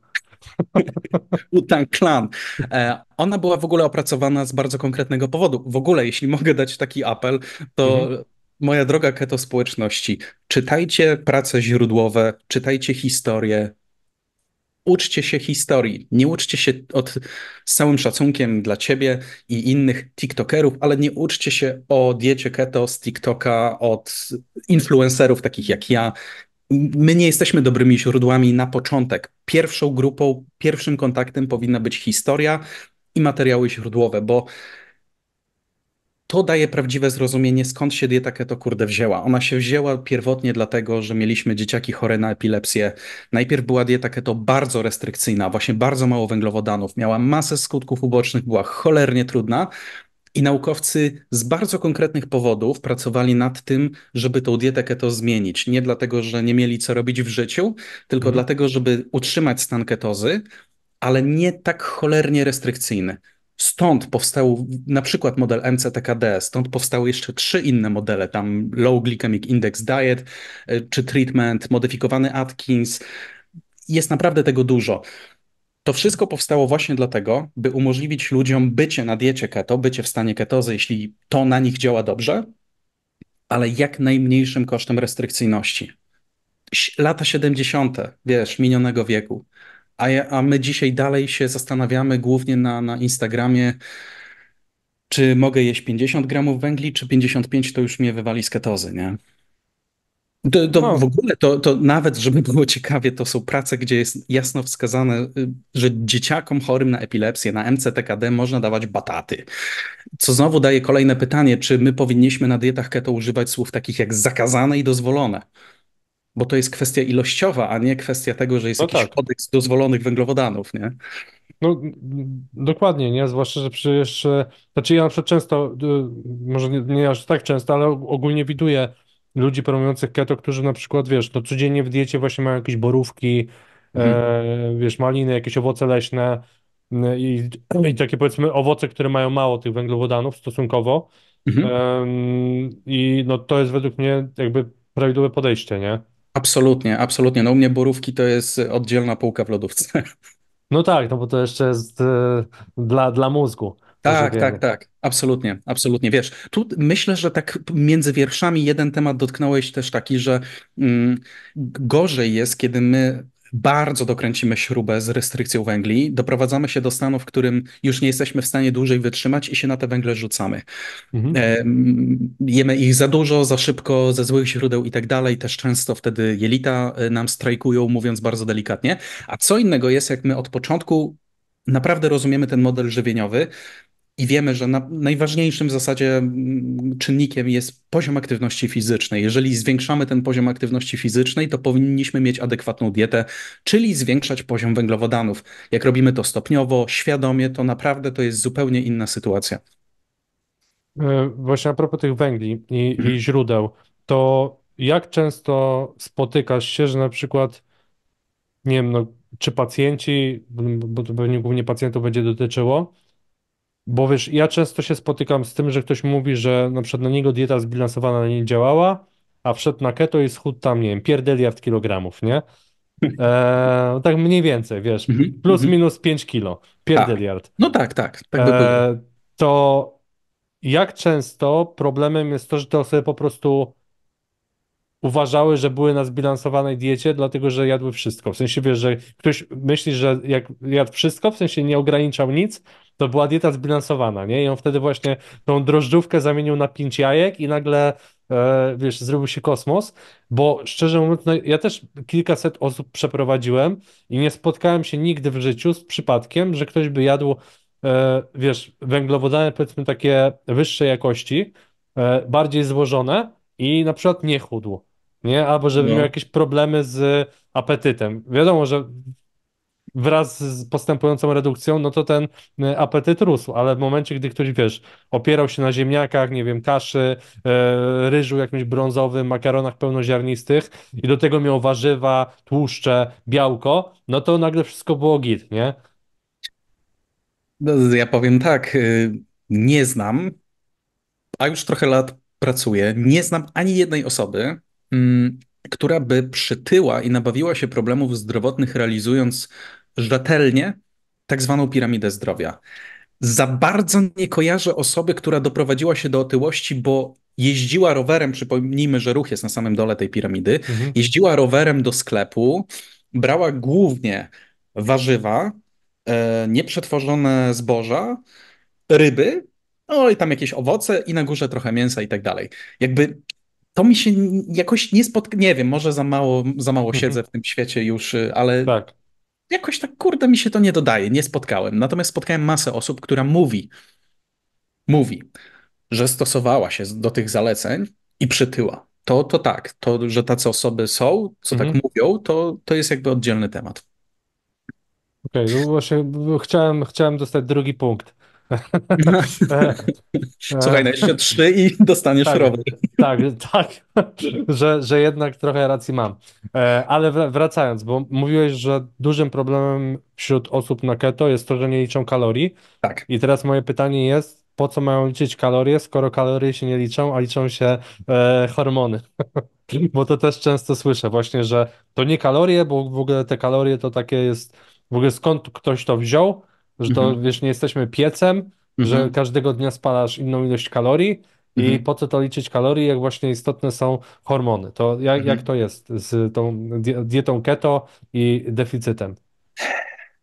Utan Clan. E, ona była w ogóle opracowana z bardzo konkretnego powodu. W ogóle, jeśli mogę dać taki apel, to mhm. moja droga keto społeczności, czytajcie prace źródłowe, czytajcie historię, uczcie się historii. Nie uczcie się od z całym szacunkiem dla ciebie i innych TikTokerów, ale nie uczcie się o diecie keto z TikToka od influencerów takich jak ja my nie jesteśmy dobrymi źródłami na początek. Pierwszą grupą, pierwszym kontaktem powinna być historia i materiały źródłowe, bo to daje prawdziwe zrozumienie, skąd się dieta keto kurde wzięła. Ona się wzięła pierwotnie dlatego, że mieliśmy dzieciaki chore na epilepsję. Najpierw była dieta keto bardzo restrykcyjna, właśnie bardzo mało węglowodanów, miała masę skutków ubocznych, była cholernie trudna, i naukowcy z bardzo konkretnych powodów pracowali nad tym, żeby tą dietę keto zmienić. Nie dlatego, że nie mieli co robić w życiu, tylko mhm. dlatego, żeby utrzymać stan ketozy, ale nie tak cholernie restrykcyjny. Stąd powstał na przykład model MCTKD, stąd powstały jeszcze trzy inne modele, tam Low Glycemic Index Diet e, czy Treatment, modyfikowany Atkins. Jest naprawdę tego dużo. To wszystko powstało właśnie dlatego, by umożliwić ludziom bycie na diecie keto, bycie w stanie ketozy, jeśli to na nich działa dobrze, ale jak najmniejszym kosztem restrykcyjności. Lata 70., wiesz, minionego wieku. A, ja, a my dzisiaj dalej się zastanawiamy głównie na, na Instagramie, czy mogę jeść 50 gramów węgli, czy 55 to już mnie wywali z ketozy, nie? To, to no. w ogóle, to, to nawet, żeby było ciekawie, to są prace, gdzie jest jasno wskazane, y, że dzieciakom chorym na epilepsję, na MCTKD można dawać bataty. Co znowu daje kolejne pytanie, czy my powinniśmy na dietach keto używać słów takich jak zakazane i dozwolone? Bo to jest kwestia ilościowa, a nie kwestia tego, że jest no jakiś tak. kodeks dozwolonych węglowodanów, nie? No, dokładnie, nie? Zwłaszcza, że przecież, znaczy ja na przykład często, y, może nie, nie aż tak często, ale ogólnie widuję ludzi promujących keto, którzy na przykład, wiesz, no codziennie w diecie właśnie mają jakieś borówki, e, mhm. wiesz, maliny, jakieś owoce leśne i, i, takie powiedzmy owoce, które mają mało tych węglowodanów stosunkowo. Mhm. E, I no to jest według mnie jakby prawidłowe podejście, nie? Absolutnie, absolutnie. No u mnie borówki to jest oddzielna półka w lodówce. No tak, no bo to jeszcze jest e, dla, dla mózgu. Tak, tak, tak, absolutnie, absolutnie. Wiesz, tu myślę, że tak między wierszami jeden temat dotknąłeś też taki, że mm, gorzej jest, kiedy my bardzo dokręcimy śrubę z restrykcją węgli, doprowadzamy się do stanu, w którym już nie jesteśmy w stanie dłużej wytrzymać i się na te węgle rzucamy. Mhm. E, jemy ich za dużo, za szybko, ze złych źródeł i tak dalej. Też często wtedy jelita y, nam strajkują, mówiąc bardzo delikatnie. A co innego jest, jak my od początku naprawdę rozumiemy ten model żywieniowy i wiemy, że na, najważniejszym w zasadzie mm, czynnikiem jest poziom aktywności fizycznej. Jeżeli zwiększamy ten poziom aktywności fizycznej, to powinniśmy mieć adekwatną dietę, czyli zwiększać poziom węglowodanów. Jak robimy to stopniowo, świadomie, to naprawdę to jest zupełnie inna sytuacja. E, właśnie a propos tych węgli i, i mhm. źródeł, to jak często spotykasz się, że na przykład, nie wiem, no, czy pacjenci, bo to pewnie głównie pacjentów będzie dotyczyło, bo wiesz, ja często się spotykam z tym, że ktoś mówi, że na przykład na niego dieta zbilansowana nie działała, a wszedł na keto i schudł tam, nie wiem, pierdeliard kilogramów, nie? E, no tak mniej więcej, wiesz, mhm, plus mhm. minus 5 kilo, pierdeliard. Tak. No tak, tak, tak by e, To jak często problemem jest to, że te osoby po prostu uważały, że były na zbilansowanej diecie, dlatego że jadły wszystko. W sensie wiesz, że ktoś myśli, że jak jadł wszystko, w sensie nie ograniczał nic, to była dieta zbilansowana, nie? I on wtedy właśnie tą drożdżówkę zamienił na pięć jajek i nagle e, wiesz, zrobił się kosmos, bo szczerze mówiąc, no, ja też kilkaset osób przeprowadziłem i nie spotkałem się nigdy w życiu z przypadkiem, że ktoś by jadł, e, wiesz, węglowodany powiedzmy takie wyższej jakości, e, bardziej złożone i na przykład nie chudł nie? Albo żeby no. miał jakieś problemy z apetytem. Wiadomo, że wraz z postępującą redukcją, no to ten y, apetyt rósł, ale w momencie, gdy ktoś, wiesz, opierał się na ziemniakach, nie wiem, kaszy, e, ryżu jakimś brązowym, makaronach pełnoziarnistych i do tego miał warzywa, tłuszcze, białko, no to nagle wszystko było git, nie? No, ja powiem tak, y, nie znam, a już trochę lat pracuję, nie znam ani jednej osoby, Mm, która by przytyła i nabawiła się problemów zdrowotnych, realizując rzetelnie tak zwaną piramidę zdrowia. Za bardzo nie kojarzę osoby, która doprowadziła się do otyłości, bo jeździła rowerem, przypomnijmy, że ruch jest na samym dole tej piramidy, mhm. jeździła rowerem do sklepu, brała głównie warzywa, e, nieprzetworzone zboża, ryby, no i tam jakieś owoce i na górze trochę mięsa i tak dalej. Jakby to mi się jakoś nie spotka, nie wiem, może za mało, za mało mhm. siedzę w tym świecie już, y, ale tak. jakoś tak kurde mi się to nie dodaje, nie spotkałem. Natomiast spotkałem masę osób, która mówi, mówi, że stosowała się do tych zaleceń i przytyła. To, to tak, to, że tacy osoby są, co tak mhm. tak mówią, to, to jest jakby oddzielny temat. Okej, okay, właśnie chciałem, chciałem dostać drugi punkt. E, e, Słuchaj, na jeszcze trzy i dostaniesz tak, rower. Tak, tak, że, że jednak trochę racji mam. E, ale wracając, bo mówiłeś, że dużym problemem wśród osób na keto jest to, że nie liczą kalorii. Tak. I teraz moje pytanie jest, po co mają liczyć kalorie, skoro kalorie się nie liczą, a liczą się e, hormony? bo to też często słyszę właśnie, że to nie kalorie, bo w ogóle te kalorie to takie jest, w ogóle skąd ktoś to wziął, że to mhm. wiesz, nie jesteśmy piecem, że mhm. każdego dnia spalasz inną ilość kalorii, i mhm. po co to liczyć kalorii, jak właśnie istotne są hormony? To jak, mhm. jak to jest z tą dietą keto i deficytem?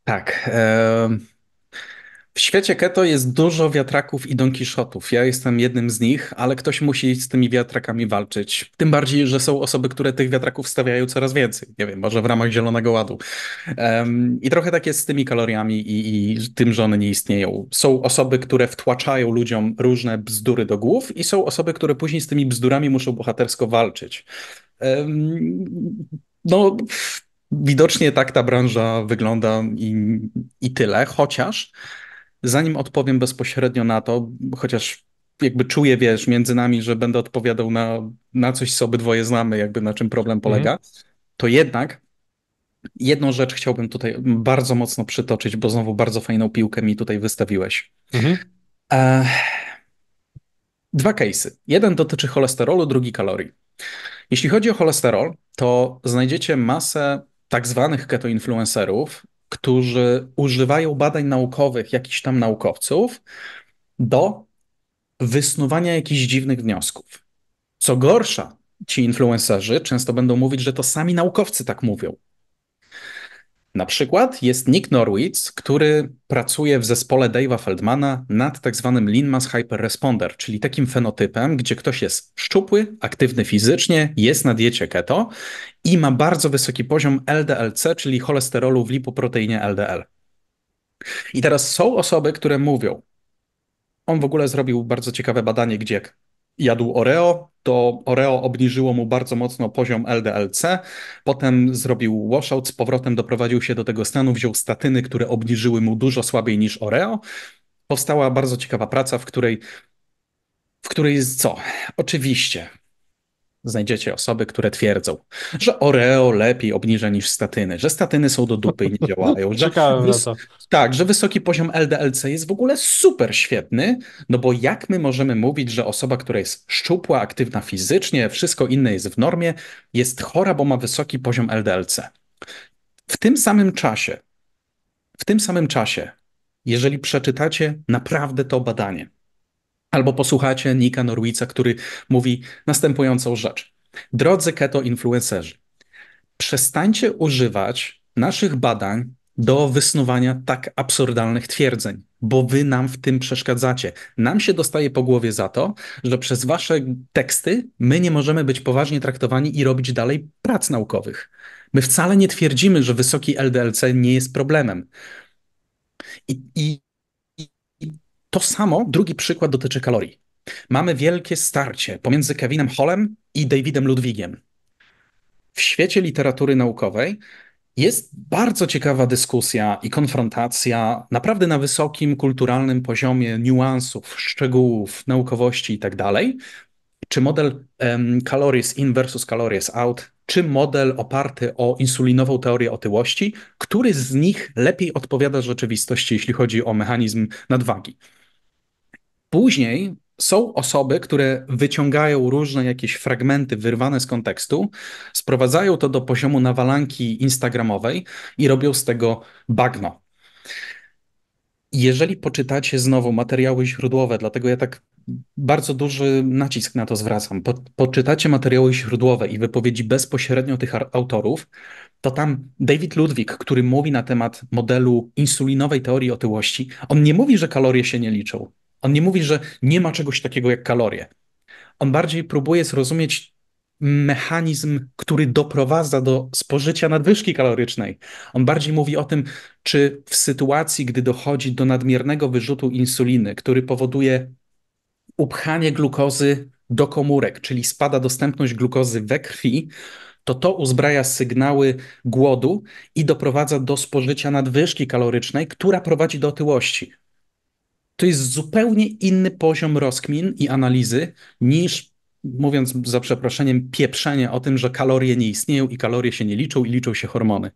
Tak. W świecie keto jest dużo wiatraków i donkiszotów. Ja jestem jednym z nich, ale ktoś musi z tymi wiatrakami walczyć. Tym bardziej, że są osoby, które tych wiatraków stawiają coraz więcej. Nie wiem, może w ramach Zielonego Ładu. Um, I trochę tak jest z tymi kaloriami i, i tym, że one nie istnieją. Są osoby, które wtłaczają ludziom różne bzdury do głów i są osoby, które później z tymi bzdurami muszą bohatersko walczyć. Um, no... Widocznie tak ta branża wygląda i, i tyle, chociaż Zanim odpowiem bezpośrednio na to, chociaż jakby czuję, wiesz, między nami, że będę odpowiadał na, na coś, co obydwoje znamy, jakby na czym problem mhm. polega, mm. to jednak jedną rzecz chciałbym tutaj bardzo mocno przytoczyć, bo znowu bardzo fajną piłkę mi tutaj wystawiłeś. Mm -hmm. e... Dwa case'y. Jeden dotyczy cholesterolu, drugi kalorii. Jeśli chodzi o cholesterol, to znajdziecie masę tak zwanych ketoinfluencerów, którzy używają badań naukowych jakichś tam naukowców do wysnuwania jakichś dziwnych wniosków. Co gorsza, ci influencerzy często będą mówić, że to sami naukowcy tak mówią. Na przykład jest Nick Norwitz, który pracuje w zespole Dave'a Feldmana nad tak zwanym Hyper Hyperresponder, czyli takim fenotypem, gdzie ktoś jest szczupły, aktywny fizycznie, jest na diecie keto i ma bardzo wysoki poziom LDLC, czyli cholesterolu w lipoproteinie LDL. I teraz są osoby, które mówią, on w ogóle zrobił bardzo ciekawe badanie, gdzie jak jadł Oreo, to Oreo obniżyło mu bardzo mocno poziom LDLC, potem zrobił washout, z powrotem doprowadził się do tego stanu, wziął statyny, które obniżyły mu dużo słabiej niż Oreo. Powstała bardzo ciekawa praca, w której w której jest co? Oczywiście znajdziecie osoby, które twierdzą, że Oreo lepiej obniża niż statyny, że statyny są do dupy i nie działają. Że Tak, że wysoki poziom LDLC jest w ogóle super świetny, no bo jak my możemy mówić, że osoba, która jest szczupła, aktywna fizycznie, wszystko inne jest w normie, jest chora, bo ma wysoki poziom LDLC. W tym samym czasie, w tym samym czasie, jeżeli przeczytacie naprawdę to badanie, Albo posłuchacie Nika Norwica, który mówi następującą rzecz. Drodzy keto-influencerzy, przestańcie używać naszych badań do wysnuwania tak absurdalnych twierdzeń, bo wy nam w tym przeszkadzacie. Nam się dostaje po głowie za to, że przez wasze teksty my nie możemy być poważnie traktowani i robić dalej prac naukowych. My wcale nie twierdzimy, że wysoki LDLC nie jest problemem. I, i to samo, drugi przykład dotyczy kalorii. Mamy wielkie starcie pomiędzy Kevinem Holem i Davidem Ludwigiem. W świecie literatury naukowej jest bardzo ciekawa dyskusja i konfrontacja, naprawdę na wysokim kulturalnym poziomie niuansów, szczegółów, naukowości itd. Tak czy model um, calories in versus calories out, czy model oparty o insulinową teorię otyłości, który z nich lepiej odpowiada rzeczywistości, jeśli chodzi o mechanizm nadwagi? Później są osoby, które wyciągają różne jakieś fragmenty wyrwane z kontekstu, sprowadzają to do poziomu nawalanki instagramowej i robią z tego bagno. Jeżeli poczytacie znowu materiały źródłowe, dlatego ja tak bardzo duży nacisk na to zwracam, po, poczytacie materiały źródłowe i wypowiedzi bezpośrednio tych autorów, to tam David Ludwig, który mówi na temat modelu insulinowej teorii otyłości, on nie mówi, że kalorie się nie liczą. On nie mówi, że nie ma czegoś takiego jak kalorie. On bardziej próbuje zrozumieć mechanizm, który doprowadza do spożycia nadwyżki kalorycznej. On bardziej mówi o tym, czy w sytuacji, gdy dochodzi do nadmiernego wyrzutu insuliny, który powoduje upchanie glukozy do komórek, czyli spada dostępność glukozy we krwi, to to uzbraja sygnały głodu i doprowadza do spożycia nadwyżki kalorycznej, która prowadzi do otyłości to jest zupełnie inny poziom rozkmin i analizy niż mówiąc za przeproszeniem, pieprzenie o tym, że kalorie nie istnieją i kalorie się nie liczą i liczą się hormony.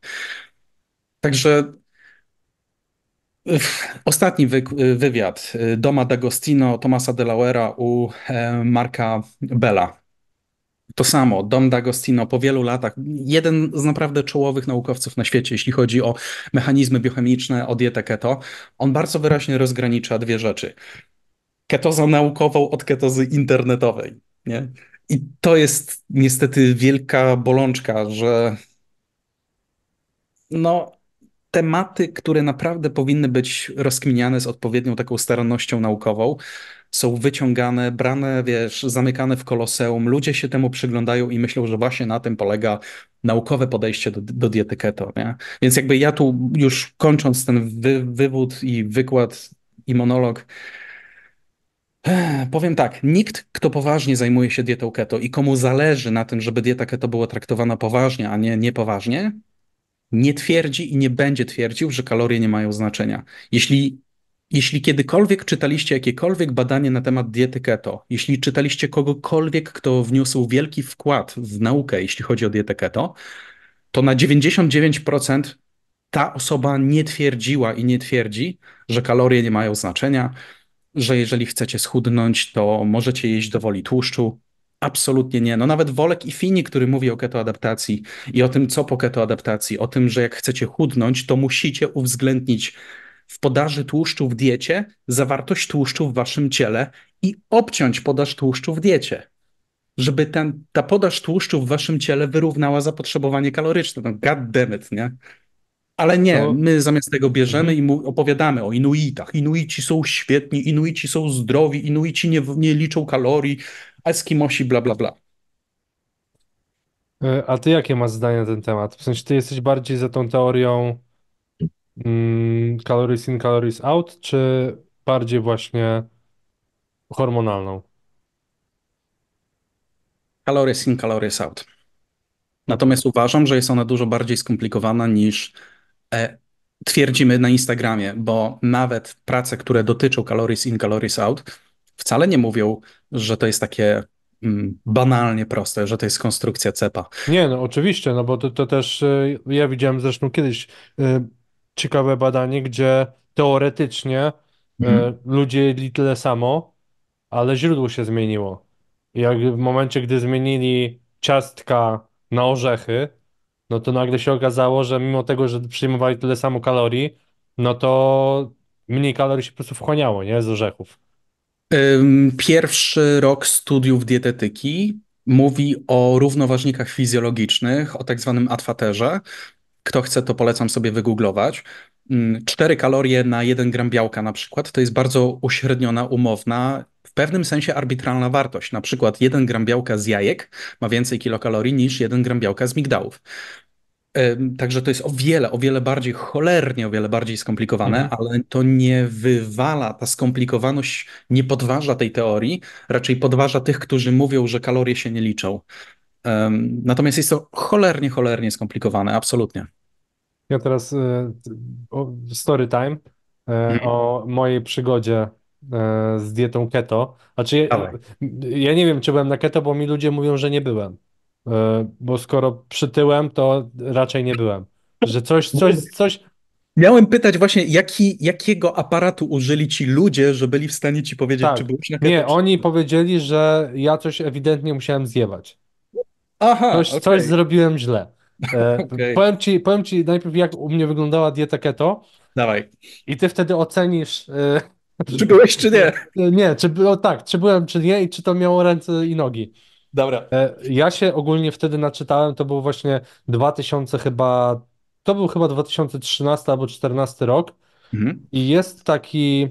Także ostatni wy wywiad y, Doma D'Agostino, Tomasa Delawera u e, Marka Bella. To samo, Dom D'Agostino po wielu latach, jeden z naprawdę czołowych naukowców na świecie, jeśli chodzi o mechanizmy biochemiczne, o dietę keto, on bardzo wyraźnie rozgranicza dwie rzeczy. Ketozę naukową od ketozy internetowej. Nie? I to jest niestety wielka bolączka, że no, tematy, które naprawdę powinny być rozkminiane z odpowiednią taką starannością naukową, są wyciągane, brane, wiesz, zamykane w koloseum. Ludzie się temu przyglądają i myślą, że właśnie na tym polega naukowe podejście do, do keto. Nie? Więc jakby ja tu już kończąc ten wy, wywód i wykład i monolog, eh, Powiem tak, nikt, kto poważnie zajmuje się dietą keto i komu zależy na tym, żeby dieta keto była traktowana poważnie, a nie niepoważnie, nie twierdzi i nie będzie twierdził, że kalorie nie mają znaczenia. Jeśli jeśli kiedykolwiek czytaliście jakiekolwiek badanie na temat diety keto, jeśli czytaliście kogokolwiek, kto wniósł wielki wkład w naukę, jeśli chodzi o dietę keto, to na 99% ta osoba nie twierdziła i nie twierdzi, że kalorie nie mają znaczenia, że jeżeli chcecie schudnąć, to możecie jeść do woli tłuszczu. Absolutnie nie. No nawet Wolek i Fini, który mówi o ketoadaptacji i o tym, co po ketoadaptacji, o tym, że jak chcecie chudnąć, to musicie uwzględnić w podaży tłuszczu w diecie zawartość tłuszczu w waszym ciele i obciąć podaż tłuszczu w diecie. Żeby ten, ta podaż tłuszczu w waszym ciele wyrównała zapotrzebowanie kaloryczne. No, god damn it, nie? Ale nie, to... my zamiast tego bierzemy mhm. i opowiadamy o Inuitach. Inuici są świetni, Inuici są zdrowi, Inuici nie, nie liczą kalorii, Eskimosi, bla, bla, bla. E, a ty jakie masz zdanie na ten temat? W sensie ty jesteś bardziej za tą teorią Mm, calories in, calories out, czy bardziej właśnie hormonalną? Calories in, calories out. Natomiast uważam, że jest ona dużo bardziej skomplikowana niż e, twierdzimy na Instagramie, bo nawet prace, które dotyczą calories in, calories out, wcale nie mówią, że to jest takie mm, banalnie proste, że to jest konstrukcja cepa. Nie, no oczywiście, no bo to, to też y, ja widziałem zresztą kiedyś y, ciekawe badanie, gdzie teoretycznie e, mhm. ludzie jedli tyle samo, ale źródło się zmieniło. Jak w momencie, gdy zmienili ciastka na orzechy, no to nagle się okazało, że mimo tego, że przyjmowali tyle samo kalorii, no to mniej kalorii się po prostu wchłaniało, nie, z orzechów. Pierwszy rok studiów dietetyki mówi o równoważnikach fizjologicznych, o tak zwanym atwaterze, kto chce, to polecam sobie wygooglować. 4 mm, kalorie na 1 gram białka na przykład to jest bardzo uśredniona, umowna, w pewnym sensie arbitralna wartość. Na przykład 1 gram białka z jajek ma więcej kilokalorii niż 1 gram białka z migdałów. Także to jest o wiele, o wiele bardziej cholernie, o wiele bardziej skomplikowane, mhm. ale to nie wywala, ta skomplikowaność nie podważa tej teorii, raczej podważa tych, którzy mówią, że kalorie się nie liczą. Natomiast jest to cholernie, cholernie skomplikowane, absolutnie. Ja teraz e, story time e, mhm. o mojej przygodzie e, z dietą keto. Znaczy, ja, ja nie wiem, czy byłem na keto, bo mi ludzie mówią, że nie byłem. Bo skoro przytyłem, to raczej nie byłem. Że coś, coś, coś. Miałem pytać właśnie, jaki, jakiego aparatu użyli ci ludzie, że byli w stanie ci powiedzieć, tak. czy byłeś na keto. Nie, oni powiedzieli, że ja coś ewidentnie musiałem zjebać. Aha, coś, okay. coś zrobiłem źle. E, okay. powiem, ci, powiem ci najpierw, jak u mnie wyglądała dieta keto. Dawaj. I ty wtedy ocenisz... E, czy byłeś, czy nie? E, nie, czy było tak, czy byłem, czy nie i czy to miało ręce i nogi. Dobra. Ja się ogólnie wtedy naczytałem, to był właśnie 2000 chyba, to był chyba 2013 albo 2014 rok mhm. i jest taki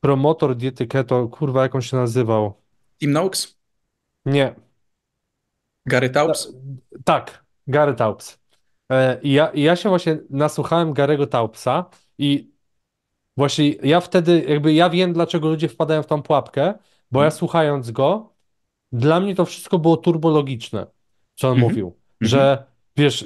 promotor diety keto, kurwa jak on się nazywał? Tim Noakes? Nie. Gary Taubes? tak, Gary Taubes. E, I ja, ja się właśnie nasłuchałem Garego Taubsa i właśnie ja wtedy, jakby ja wiem, dlaczego ludzie wpadają w tą pułapkę, bo ja mhm. słuchając go, dla mnie to wszystko było turbologiczne, co on mm -hmm. mówił, mhm. że wiesz,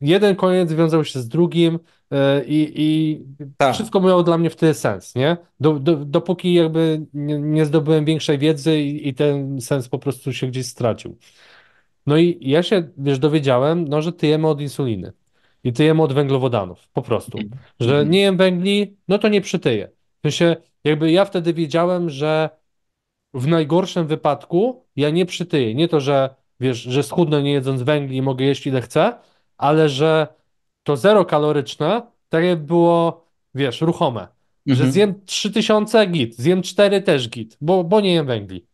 jeden koniec wiązał się z drugim e, i, i tak. wszystko miało dla mnie wtedy sens, nie? Do, do, dopóki jakby nie, nie zdobyłem większej wiedzy i, i, ten sens po prostu się gdzieś stracił. No i ja się, wiesz, dowiedziałem, no, że tyjemy od insuliny i tyjemy od węglowodanów, po prostu. Że mhm. nie jem węgli, no to nie przytyję. W sensie, jakby ja wtedy wiedziałem, że w najgorszym wypadku ja nie przytyję. Nie to, że wiesz, że schudnę nie jedząc węgli i mogę jeść ile chcę, ale że to zero kaloryczne, tak jakby było, wiesz, ruchome. Mhm. Że zjem 3000 git, zjem 4 też git, bo, bo nie jem węgli.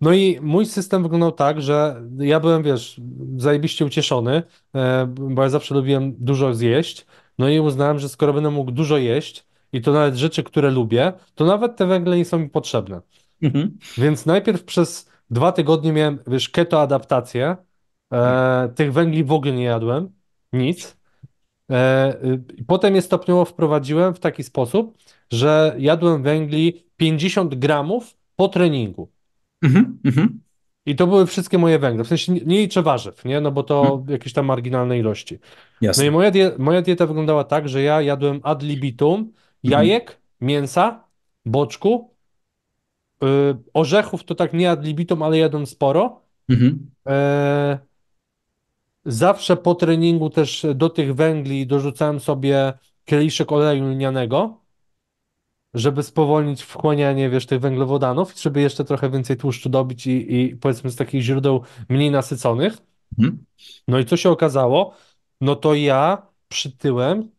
No i mój system wyglądał tak, że ja byłem, wiesz, zajebiście ucieszony, e, bo ja zawsze lubiłem dużo zjeść. No i uznałem, że skoro będę mógł dużo jeść i to nawet rzeczy, które lubię, to nawet te węgle nie są mi potrzebne. Mhm. Więc najpierw przez dwa tygodnie miałem, wiesz, keto adaptację. E, tych węgli w ogóle nie jadłem, nic. E, y, Potem je stopniowo wprowadziłem w taki sposób, że jadłem węgli 50 gramów po treningu. Mhm, mhm, I to były wszystkie moje węgle, w sensie nie liczę warzyw, nie? No bo to mhm. jakieś tam marginalne ilości. No i moja, die moja dieta wyglądała tak, że ja jadłem ad libitum jajek, mhm. mięsa, boczku, yy, orzechów to tak nie ad libitum, ale jadłem sporo. Mhm. Yy, zawsze po treningu też do tych węgli dorzucałem sobie kieliszek oleju lnianego żeby spowolnić wchłanianie, wiesz, tych węglowodanów, żeby jeszcze trochę więcej tłuszczu dobić i, i powiedzmy z takich źródeł mniej nasyconych. Mhm. No i co się okazało? No to ja przytyłem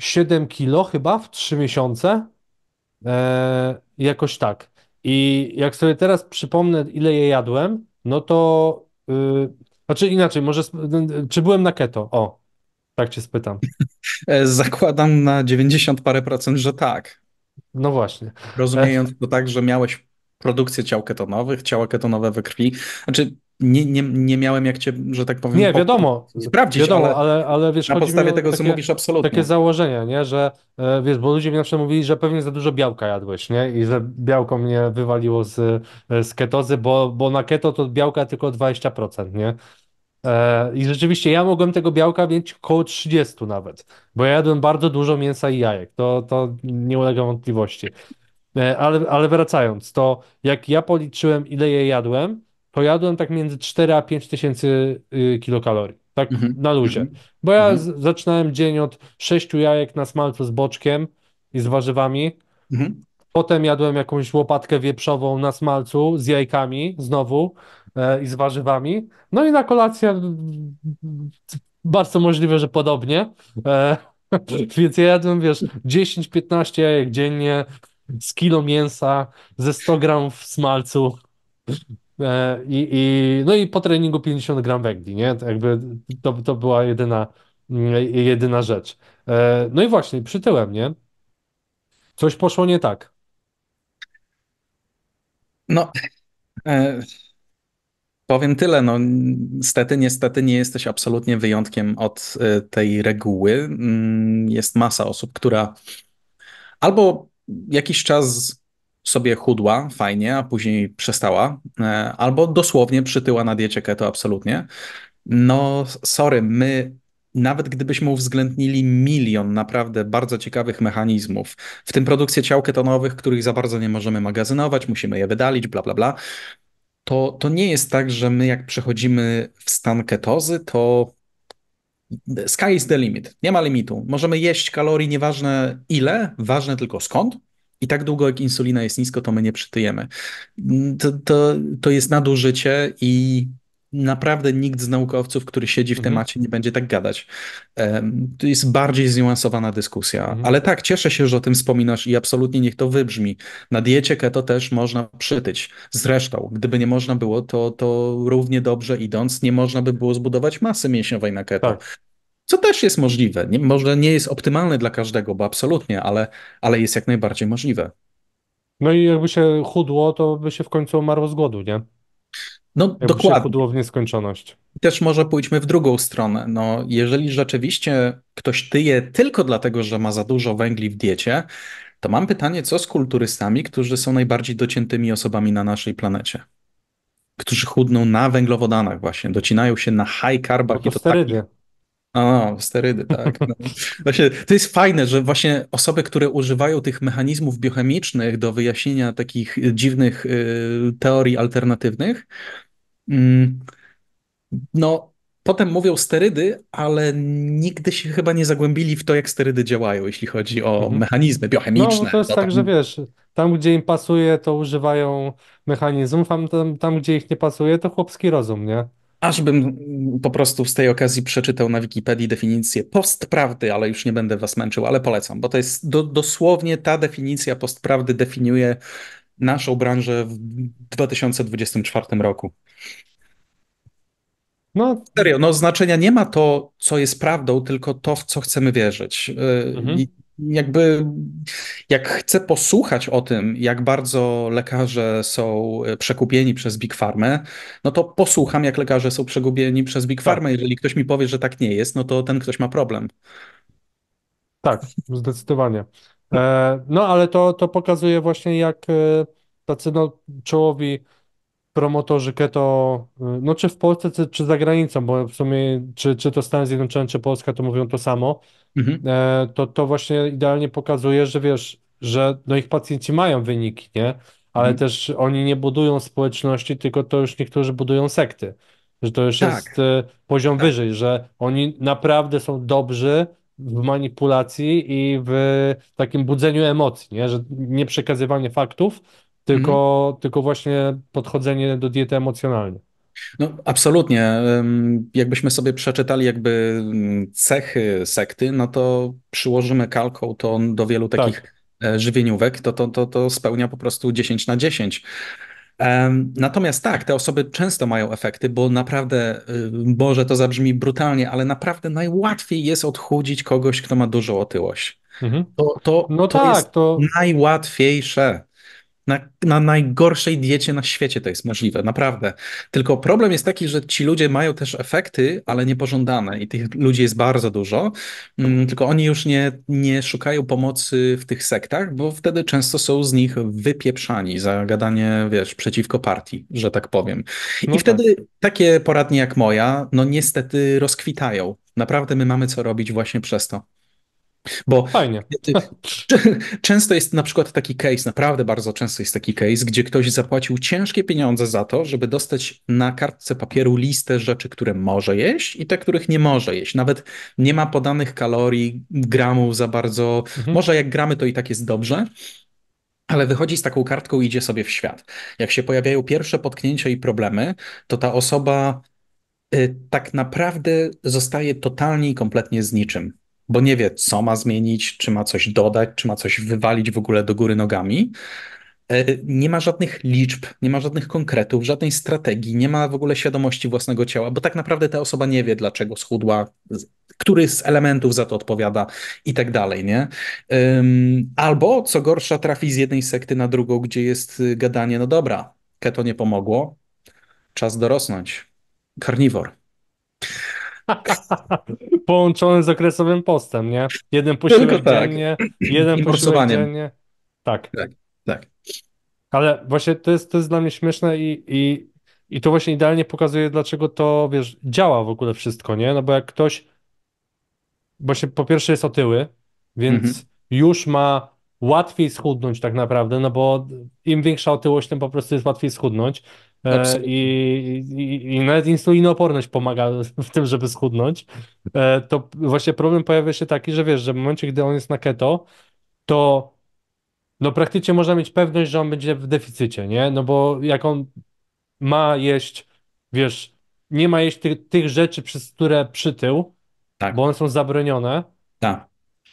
7 kilo chyba w 3 miesiące, e, jakoś tak. I jak sobie teraz przypomnę, ile je jadłem, no to, yy, znaczy inaczej, może, y, y, czy byłem na keto, o, tak cię spytam. E, zakładam na 90 parę procent, że tak. No właśnie. Rozumiejąc to tak, że miałeś produkcję ciał ketonowych, ciała ketonowe we krwi. Znaczy, nie, nie, nie miałem jak cię, że tak powiem. Nie, wiadomo. Sprawdzić, wiadomo, ale, ale, ale wiesz, na podstawie tego, takie, co mówisz, absolutnie. Takie założenia, nie? że e, wiesz, bo ludzie mi zawsze mówili, że pewnie za dużo białka jadłeś, nie? I że białko mnie wywaliło z, e, z ketozy, bo, bo na keto to białka tylko 20%, nie? E, I rzeczywiście ja mogłem tego białka mieć około 30 nawet, bo ja jadłem bardzo dużo mięsa i jajek, to, to nie ulega wątpliwości. E, ale, ale wracając, to jak ja policzyłem, ile je jadłem, to jadłem tak między 4 a 5 tysięcy y, kilokalorii, tak mhm. na luzie. Mhm. Bo ja mhm. zaczynałem dzień od 6 jajek na smalcu z boczkiem i z warzywami, mhm. potem jadłem jakąś łopatkę wieprzową na smalcu z jajkami znowu, E, i z warzywami. No i na kolację mm, mm, bardzo możliwe, że podobnie. E, więc ja jadłem, wiesz, 10-15 jajek dziennie z kilo mięsa, ze 100 gram w smalcu. E, I, i, no i po treningu 50 gram węgli, nie? Jakby to, to była jedyna, mm, jedyna rzecz. No i właśnie, przytyłem, nie? Coś poszło nie tak. No, Powiem tyle, no niestety, niestety nie jesteś absolutnie wyjątkiem od y, tej reguły. Mm, jest masa osób, która albo jakiś czas sobie chudła fajnie, a później przestała, e, albo dosłownie przytyła na diecie keto absolutnie. No sorry, my nawet gdybyśmy uwzględnili milion naprawdę bardzo ciekawych mechanizmów, w tym produkcję ciał ketonowych, których za bardzo nie możemy magazynować, musimy je wydalić, bla, bla, bla, to, to nie jest tak, że my jak przechodzimy w stan ketozy, to sky is the limit, nie ma limitu. Możemy jeść kalorii nieważne ile, ważne tylko skąd. I tak długo jak insulina jest nisko, to my nie przytyjemy. To, to, to jest nadużycie i naprawdę nikt z naukowców, który siedzi w mhm. temacie, nie będzie tak gadać. To jest bardziej zniuansowana dyskusja. Mhm. Ale tak, cieszę się, że o tym wspominasz i absolutnie niech to wybrzmi. Na diecie keto też można przytyć. Zresztą, gdyby nie można było, to, to równie dobrze idąc, nie można by było zbudować masy mięśniowej na keto. Tak co też jest możliwe. Nie, może nie jest optymalne dla każdego, bo absolutnie, ale, ale jest jak najbardziej możliwe. No i jakby się chudło, to by się w końcu umarło z głodu, nie? No Jakby dokładnie. Pudło w nieskończoność. Też może pójdźmy w drugą stronę. No, jeżeli rzeczywiście ktoś tyje tylko dlatego, że ma za dużo węgli w diecie, to mam pytanie, co z kulturystami, którzy są najbardziej dociętymi osobami na naszej planecie? Którzy chudną na węglowodanach właśnie, docinają się na high carbach. No to, i to tak... A, sterydy, tak. No. Właśnie, znaczy, to jest fajne, że właśnie osoby, które używają tych mechanizmów biochemicznych do wyjaśnienia takich dziwnych y, teorii alternatywnych, mm, no potem mówią sterydy, ale nigdy się chyba nie zagłębili w to, jak sterydy działają, jeśli chodzi o mhm. mechanizmy no, biochemiczne. No, to jest to no tak, tam... że wiesz, tam gdzie im pasuje, to używają mechanizmów, a tam, tam gdzie ich nie pasuje, to chłopski rozum, nie? Ażbym po prostu z tej okazji przeczytał na Wikipedii definicję postprawdy, ale już nie będę was męczył, ale polecam, bo to jest do, dosłownie ta definicja postprawdy definiuje naszą branżę w 2024 roku. No, serio, no znaczenia nie ma to, co jest prawdą, tylko to, w co chcemy wierzyć. Y, mhm jakby jak chcę posłuchać o tym, jak bardzo lekarze są e, przekupieni przez Big Pharma, no to posłucham, jak lekarze są przekupieni przez Big Pharma. Tak. Jeżeli ktoś mi powie, że tak nie jest, no to ten ktoś ma problem. Tak, zdecydowanie. E, no ale to, to pokazuje właśnie, jak e, tacy no, czołowi promotorzy keto, e, no czy w Polsce, czy, czy za granicą, bo w sumie czy, czy to Stany Zjednoczone, czy Polska, to mówią to samo, Mhm. E, to, to właśnie idealnie pokazuje, że wiesz, że no ich pacjenci mają wyniki, nie? Ale mhm. też oni nie budują społeczności, tylko to już niektórzy budują sekty. Że to już tak. jest y, poziom tak. wyżej, że oni naprawdę są dobrzy w manipulacji i w takim budzeniu emocji, nie? Że nie przekazywanie faktów, mhm. tylko, mhm. tylko właśnie podchodzenie do diety emocjonalnej. No, absolutnie. Jakbyśmy sobie przeczytali jakby mm, cechy sekty, no to przyłożymy kalką to do wielu tak. takich tak. żywieniówek, to, to, to, to spełnia po prostu 10 na 10. Natomiast tak, te osoby często mają efekty, bo naprawdę, y, Boże, to zabrzmi brutalnie, ale naprawdę najłatwiej jest odchudzić kogoś, kto ma dużą otyłość. Mhm. To, to, no to tak, jest to... najłatwiejsze. Na, na, najgorszej diecie na świecie to jest możliwe, naprawdę. Tylko problem jest taki, że ci ludzie mają też efekty, ale niepożądane i tych ludzi jest bardzo dużo, mm, tylko oni już nie, nie szukają pomocy w tych sektach, bo wtedy często są z nich wypieprzani za gadanie, wiesz, przeciwko partii, że tak powiem. I no wtedy tak. takie poradnie jak moja, no niestety rozkwitają. Naprawdę my mamy co robić właśnie przez to. Bo Fajnie. często jest na przykład taki case, naprawdę bardzo często jest taki case, gdzie ktoś zapłacił ciężkie pieniądze za to, żeby dostać na kartce papieru listę rzeczy, które może jeść i te, których nie może jeść. Nawet nie ma podanych kalorii, gramów za bardzo. Mhm. Może jak gramy, to i tak jest dobrze. Ale wychodzi z taką kartką i idzie sobie w świat. Jak się pojawiają pierwsze potknięcia i problemy, to ta osoba y, tak naprawdę zostaje totalnie i kompletnie z niczym bo nie wie, co ma zmienić, czy ma coś dodać, czy ma coś wywalić w ogóle do góry nogami. E, nie ma żadnych liczb, nie ma żadnych konkretów, żadnej strategii, nie ma w ogóle świadomości własnego ciała, bo tak naprawdę ta osoba nie wie, dlaczego schudła, który z elementów za to odpowiada i tak dalej, nie? Albo, co gorsza, trafi z jednej sekty na drugą, gdzie jest y, gadanie, no dobra, keto nie pomogło, czas dorosnąć, karniwor. Połączony z okresowym postem, nie? Jeden posiłek tak. dziennie, jeden posiłek dziennie. Tak. tak. Tak, Ale właśnie to jest, to jest dla mnie śmieszne i, i, i to właśnie idealnie pokazuje, dlaczego to, wiesz, działa w ogóle wszystko, nie? No bo jak ktoś właśnie po pierwsze jest otyły, więc mhm. już ma łatwiej schudnąć tak naprawdę, no bo im większa otyłość, tym po prostu jest łatwiej schudnąć. E, i, i, I nawet insulinooporność pomaga w tym, żeby schudnąć. E, to właśnie problem pojawia się taki, że wiesz, że w momencie, gdy on jest na keto, to no praktycznie można mieć pewność, że on będzie w deficycie, nie? No bo jak on ma jeść, wiesz, nie ma jeść tych, tych rzeczy, przez które przytył, tak. bo one są zabronione, tak.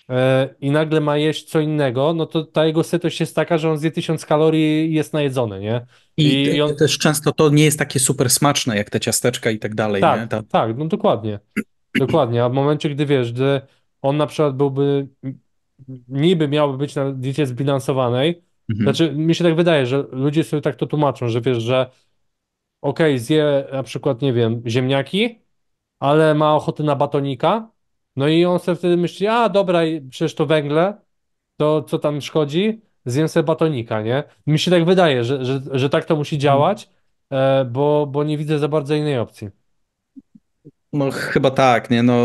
E, i nagle ma jeść co innego, no to ta jego sytość jest taka, że on zje tysiąc kalorii i jest najedzony, nie? I, I, i on... też często to nie jest takie super smaczne, jak te ciasteczka i tak dalej, tak, nie? Ta... Tak, no dokładnie. Dokładnie, a w momencie, gdy wiesz, gdy on na przykład byłby, niby miałby być na diecie zbilansowanej, mhm. znaczy mi się tak wydaje, że ludzie sobie tak to tłumaczą, że wiesz, że okej, okay, zje na przykład, nie wiem, ziemniaki, ale ma ochotę na batonika, no i on sobie wtedy myśli, a dobra, przecież to węgle, to co tam szkodzi? Zjem sobie batonika, nie? Mi się tak wydaje, że, że, że tak to musi hmm. działać, e, bo, bo nie widzę za bardzo innej opcji. No chyba tak, nie? No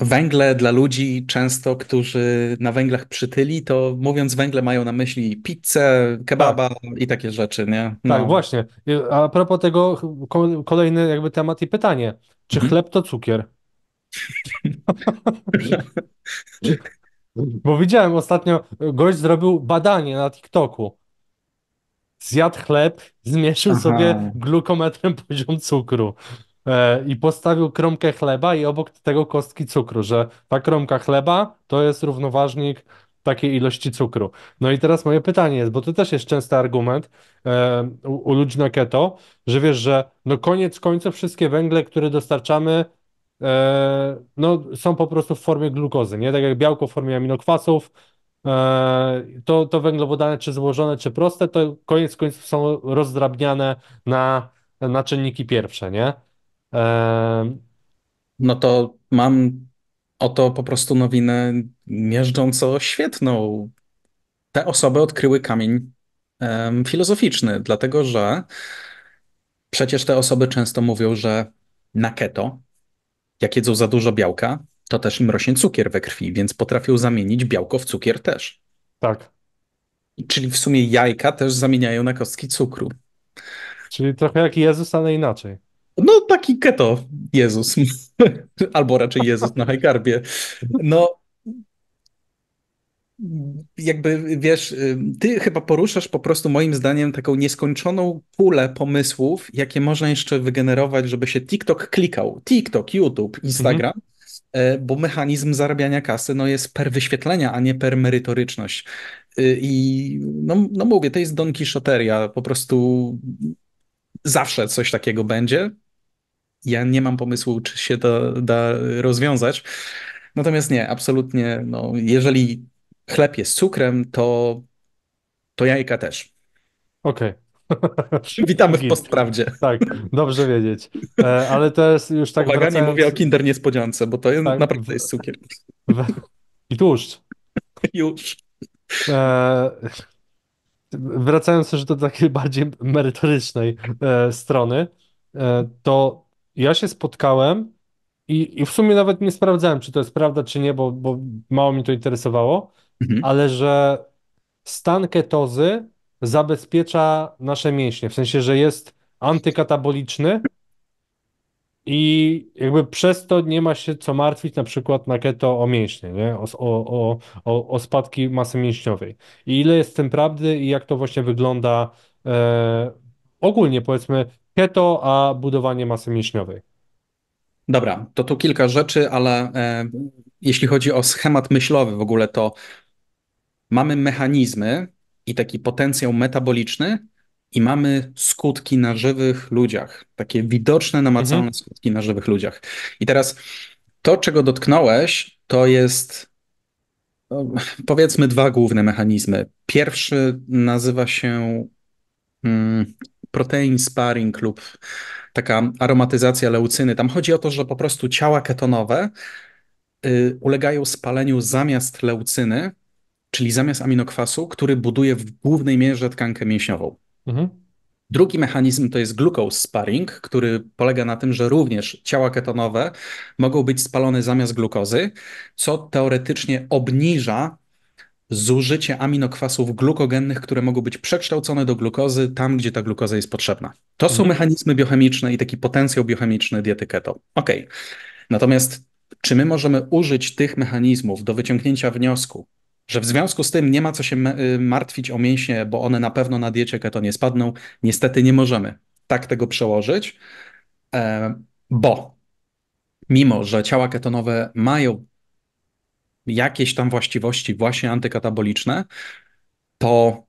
węgle dla ludzi często, którzy na węglach przytyli, to mówiąc węgle mają na myśli pizzę, kebaba tak. i takie rzeczy, nie? No. Tak, właśnie. A propos tego, kolejny jakby temat i pytanie. Czy mhm. chleb to cukier? Bo widziałem ostatnio, gość zrobił badanie na TikToku. Zjadł chleb, zmieszał Aha. sobie glukometrem poziom cukru. E, i postawił kromkę chleba i obok tego kostki cukru, że ta kromka chleba to jest równoważnik takiej ilości cukru. No i teraz moje pytanie jest, bo to też jest częsty argument e, u, u, ludzi na keto, że wiesz, że no koniec końców wszystkie węgle, które dostarczamy, e, no są po prostu w formie glukozy, nie? Tak jak białko w formie aminokwasów, e, to, to węglowodany czy złożone, czy proste, to koniec końców są rozdrabniane na, na czynniki pierwsze, nie? No to mam oto po prostu nowinę miażdżąco świetną. Te osoby odkryły kamień filozoficzny, dlatego że przecież te osoby często mówią, że na keto, jak jedzą za dużo białka, to też im rośnie cukier we krwi, więc potrafią zamienić białko w cukier też. Tak. Czyli w sumie jajka też zamieniają na kostki cukru. Czyli trochę jak Jezus, ale inaczej. No taki keto Jezus, albo raczej Jezus na hajkarbie No jakby wiesz, ty chyba poruszasz po prostu moim zdaniem taką nieskończoną pulę pomysłów, jakie można jeszcze wygenerować, żeby się TikTok klikał. TikTok, YouTube, Instagram. Mhm e, bo mechanizm zarabiania kasy no, jest per wyświetlenia, a nie per merytoryczność. E, I no, no mówię, to jest Don Quixoteria, po prostu zawsze coś takiego będzie ja nie mam pomysłu, czy się to da rozwiązać. Natomiast nie, absolutnie, no, jeżeli chleb jest cukrem, to, to jajka też. Okej. Okay. Witamy w postprawdzie. Tak, dobrze wiedzieć. E, ale to jest już tak. Uwaga, wracając... nie mówię o kinder niespodziance, bo to jest, tak, naprawdę jest cukier. I tłuszcz. Już. E, wracając już do takiej bardziej merytorycznej e, strony, to ja się spotkałem i, i w sumie nawet nie sprawdzałem, czy to jest prawda, czy nie, bo, bo mało mi to interesowało, Mhm. ale że stan ketozy zabezpiecza nasze mięśnie, w sensie, że jest antykataboliczny i jakby przez to nie ma się co martwić na przykład na keto o mięśnie, nie? O, o, o, o, spadki masy mięśniowej. I ile jest w tym prawdy i jak to właśnie wygląda e, ogólnie powiedzmy keto, a budowanie masy mięśniowej? Dobra, to tu kilka rzeczy, ale e, jeśli chodzi o schemat myślowy w ogóle, to mamy mechanizmy i taki potencjał metaboliczny, i mamy skutki na żywych ludziach, takie widoczne, namacalne mhm. skutki na żywych ludziach. I teraz to, czego dotknąłeś, to jest no, powiedzmy dwa główne mechanizmy. Pierwszy nazywa się mm, protein sparring lub taka aromatyzacja leucyny. Tam chodzi o to, że po prostu ciała ketonowe y, ulegają spaleniu zamiast leucyny, czyli zamiast aminokwasu, który buduje w głównej mierze tkankę mięśniową. Mhm. Drugi mechanizm to jest glucose sparring, który polega na tym, że również ciała ketonowe mogą być spalone zamiast glukozy, co teoretycznie obniża zużycie aminokwasów glukogennych, które mogą być przekształcone do glukozy tam, gdzie ta glukoza jest potrzebna. To są mhm. mechanizmy biochemiczne i taki potencjał biochemiczny diety keto. Okej. Okay. Natomiast czy my możemy użyć tych mechanizmów do wyciągnięcia wniosku, że w związku z tym nie ma co się y, martwić o mięśnie, bo one na pewno na diecie keto nie spadną? Niestety nie możemy tak tego przełożyć, e, bo mimo, że ciała ketonowe mają jakieś tam właściwości właśnie antykataboliczne, to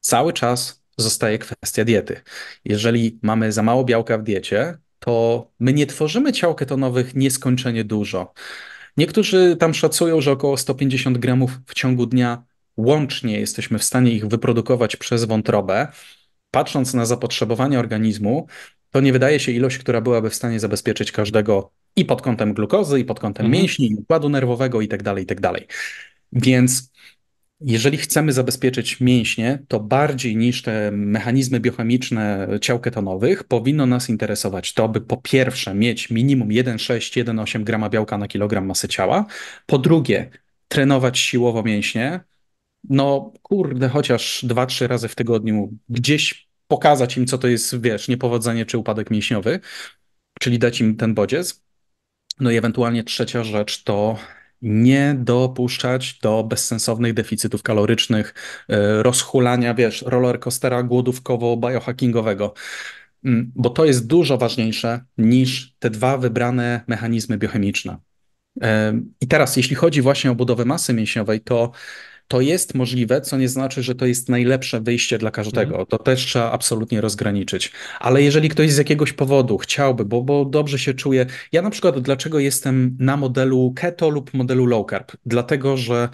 cały czas zostaje kwestia diety. Jeżeli mamy za mało białka w diecie, to my nie tworzymy ciał ketonowych nieskończenie dużo. Niektórzy tam szacują, że około 150 gramów w ciągu dnia łącznie jesteśmy w stanie ich wyprodukować przez wątrobę. Patrząc na zapotrzebowanie organizmu, to nie wydaje się ilość, która byłaby w stanie zabezpieczyć każdego i pod kątem glukozy, i pod kątem mhm. mięśni, i układu nerwowego, i tak dalej, i tak dalej. Więc jeżeli chcemy zabezpieczyć mięśnie, to bardziej niż te mechanizmy biochemiczne ciał ketonowych powinno nas interesować to, by po pierwsze mieć minimum 1,6-1,8 grama białka na kilogram masy ciała, po drugie trenować siłowo mięśnie, no kurde, chociaż 2-3 razy w tygodniu gdzieś pokazać im, co to jest, wiesz, niepowodzenie czy upadek mięśniowy, czyli dać im ten bodziec, no i ewentualnie trzecia rzecz to nie dopuszczać do bezsensownych deficytów kalorycznych, e, rozhulania, wiesz, rollercoastera głodówkowo-biohackingowego, mm, bo to jest dużo ważniejsze niż te dwa wybrane mechanizmy biochemiczne. E, I teraz, jeśli chodzi właśnie o budowę masy mięśniowej, to to jest możliwe, co nie znaczy, że to jest najlepsze wyjście dla każdego. Mhm. To też trzeba absolutnie rozgraniczyć. Ale jeżeli ktoś z jakiegoś powodu chciałby, bo, bo dobrze się czuje. Ja na przykład, dlaczego jestem na modelu keto lub modelu low carb? Dlatego, że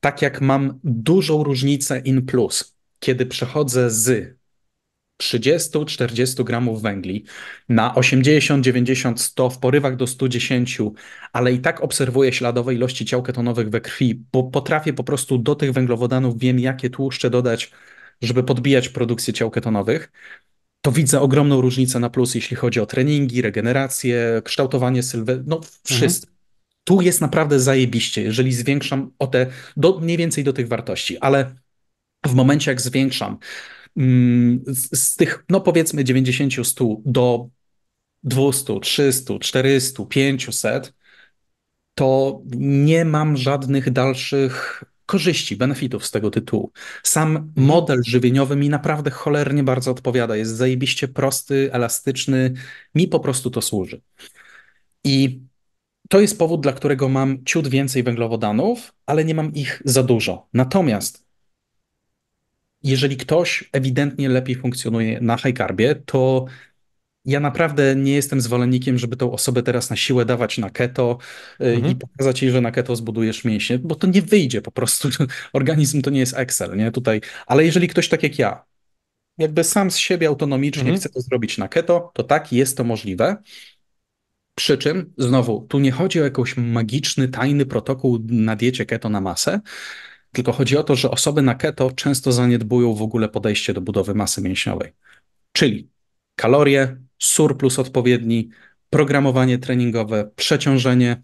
tak jak mam dużą różnicę in plus, kiedy przechodzę z 30-40 gramów węgli na 80, 90, 100 w porywach do 110, ale i tak obserwuję śladowe ilości ciał ketonowych we krwi, bo potrafię po prostu do tych węglowodanów, wiem jakie tłuszcze dodać, żeby podbijać produkcję ciał ketonowych, to widzę ogromną różnicę na plus, jeśli chodzi o treningi, regenerację, kształtowanie sylwy, no mhm. wszystko. Mhm. Tu jest naprawdę zajebiście, jeżeli zwiększam o te, do, mniej więcej do tych wartości, ale w momencie jak zwiększam Mm, z, z tych, no powiedzmy 90-100 do 200, 300, 400, 500, to nie mam żadnych dalszych korzyści, benefitów z tego tytułu. Sam model żywieniowy mi naprawdę cholernie bardzo odpowiada. Jest zajebiście prosty, elastyczny. Mi po prostu to służy. I to jest powód, dla którego mam ciut więcej węglowodanów, ale nie mam ich za dużo. Natomiast jeżeli ktoś ewidentnie lepiej funkcjonuje na high carbie, to ja naprawdę nie jestem zwolennikiem, żeby tą osobę teraz na siłę dawać na keto y, mhm. i pokazać jej, że na keto zbudujesz mięśnie, bo to nie wyjdzie po prostu. Organizm to nie jest Excel, nie? Tutaj. Ale jeżeli ktoś tak jak ja, jakby sam z siebie autonomicznie mhm. chce to zrobić na keto, to tak, jest to możliwe. Przy czym, znowu, tu nie chodzi o jakiś magiczny, tajny protokół na diecie keto na masę, tylko chodzi o to, że osoby na keto często zaniedbują w ogóle podejście do budowy masy mięśniowej. Czyli kalorie, surplus odpowiedni, programowanie treningowe, przeciążenie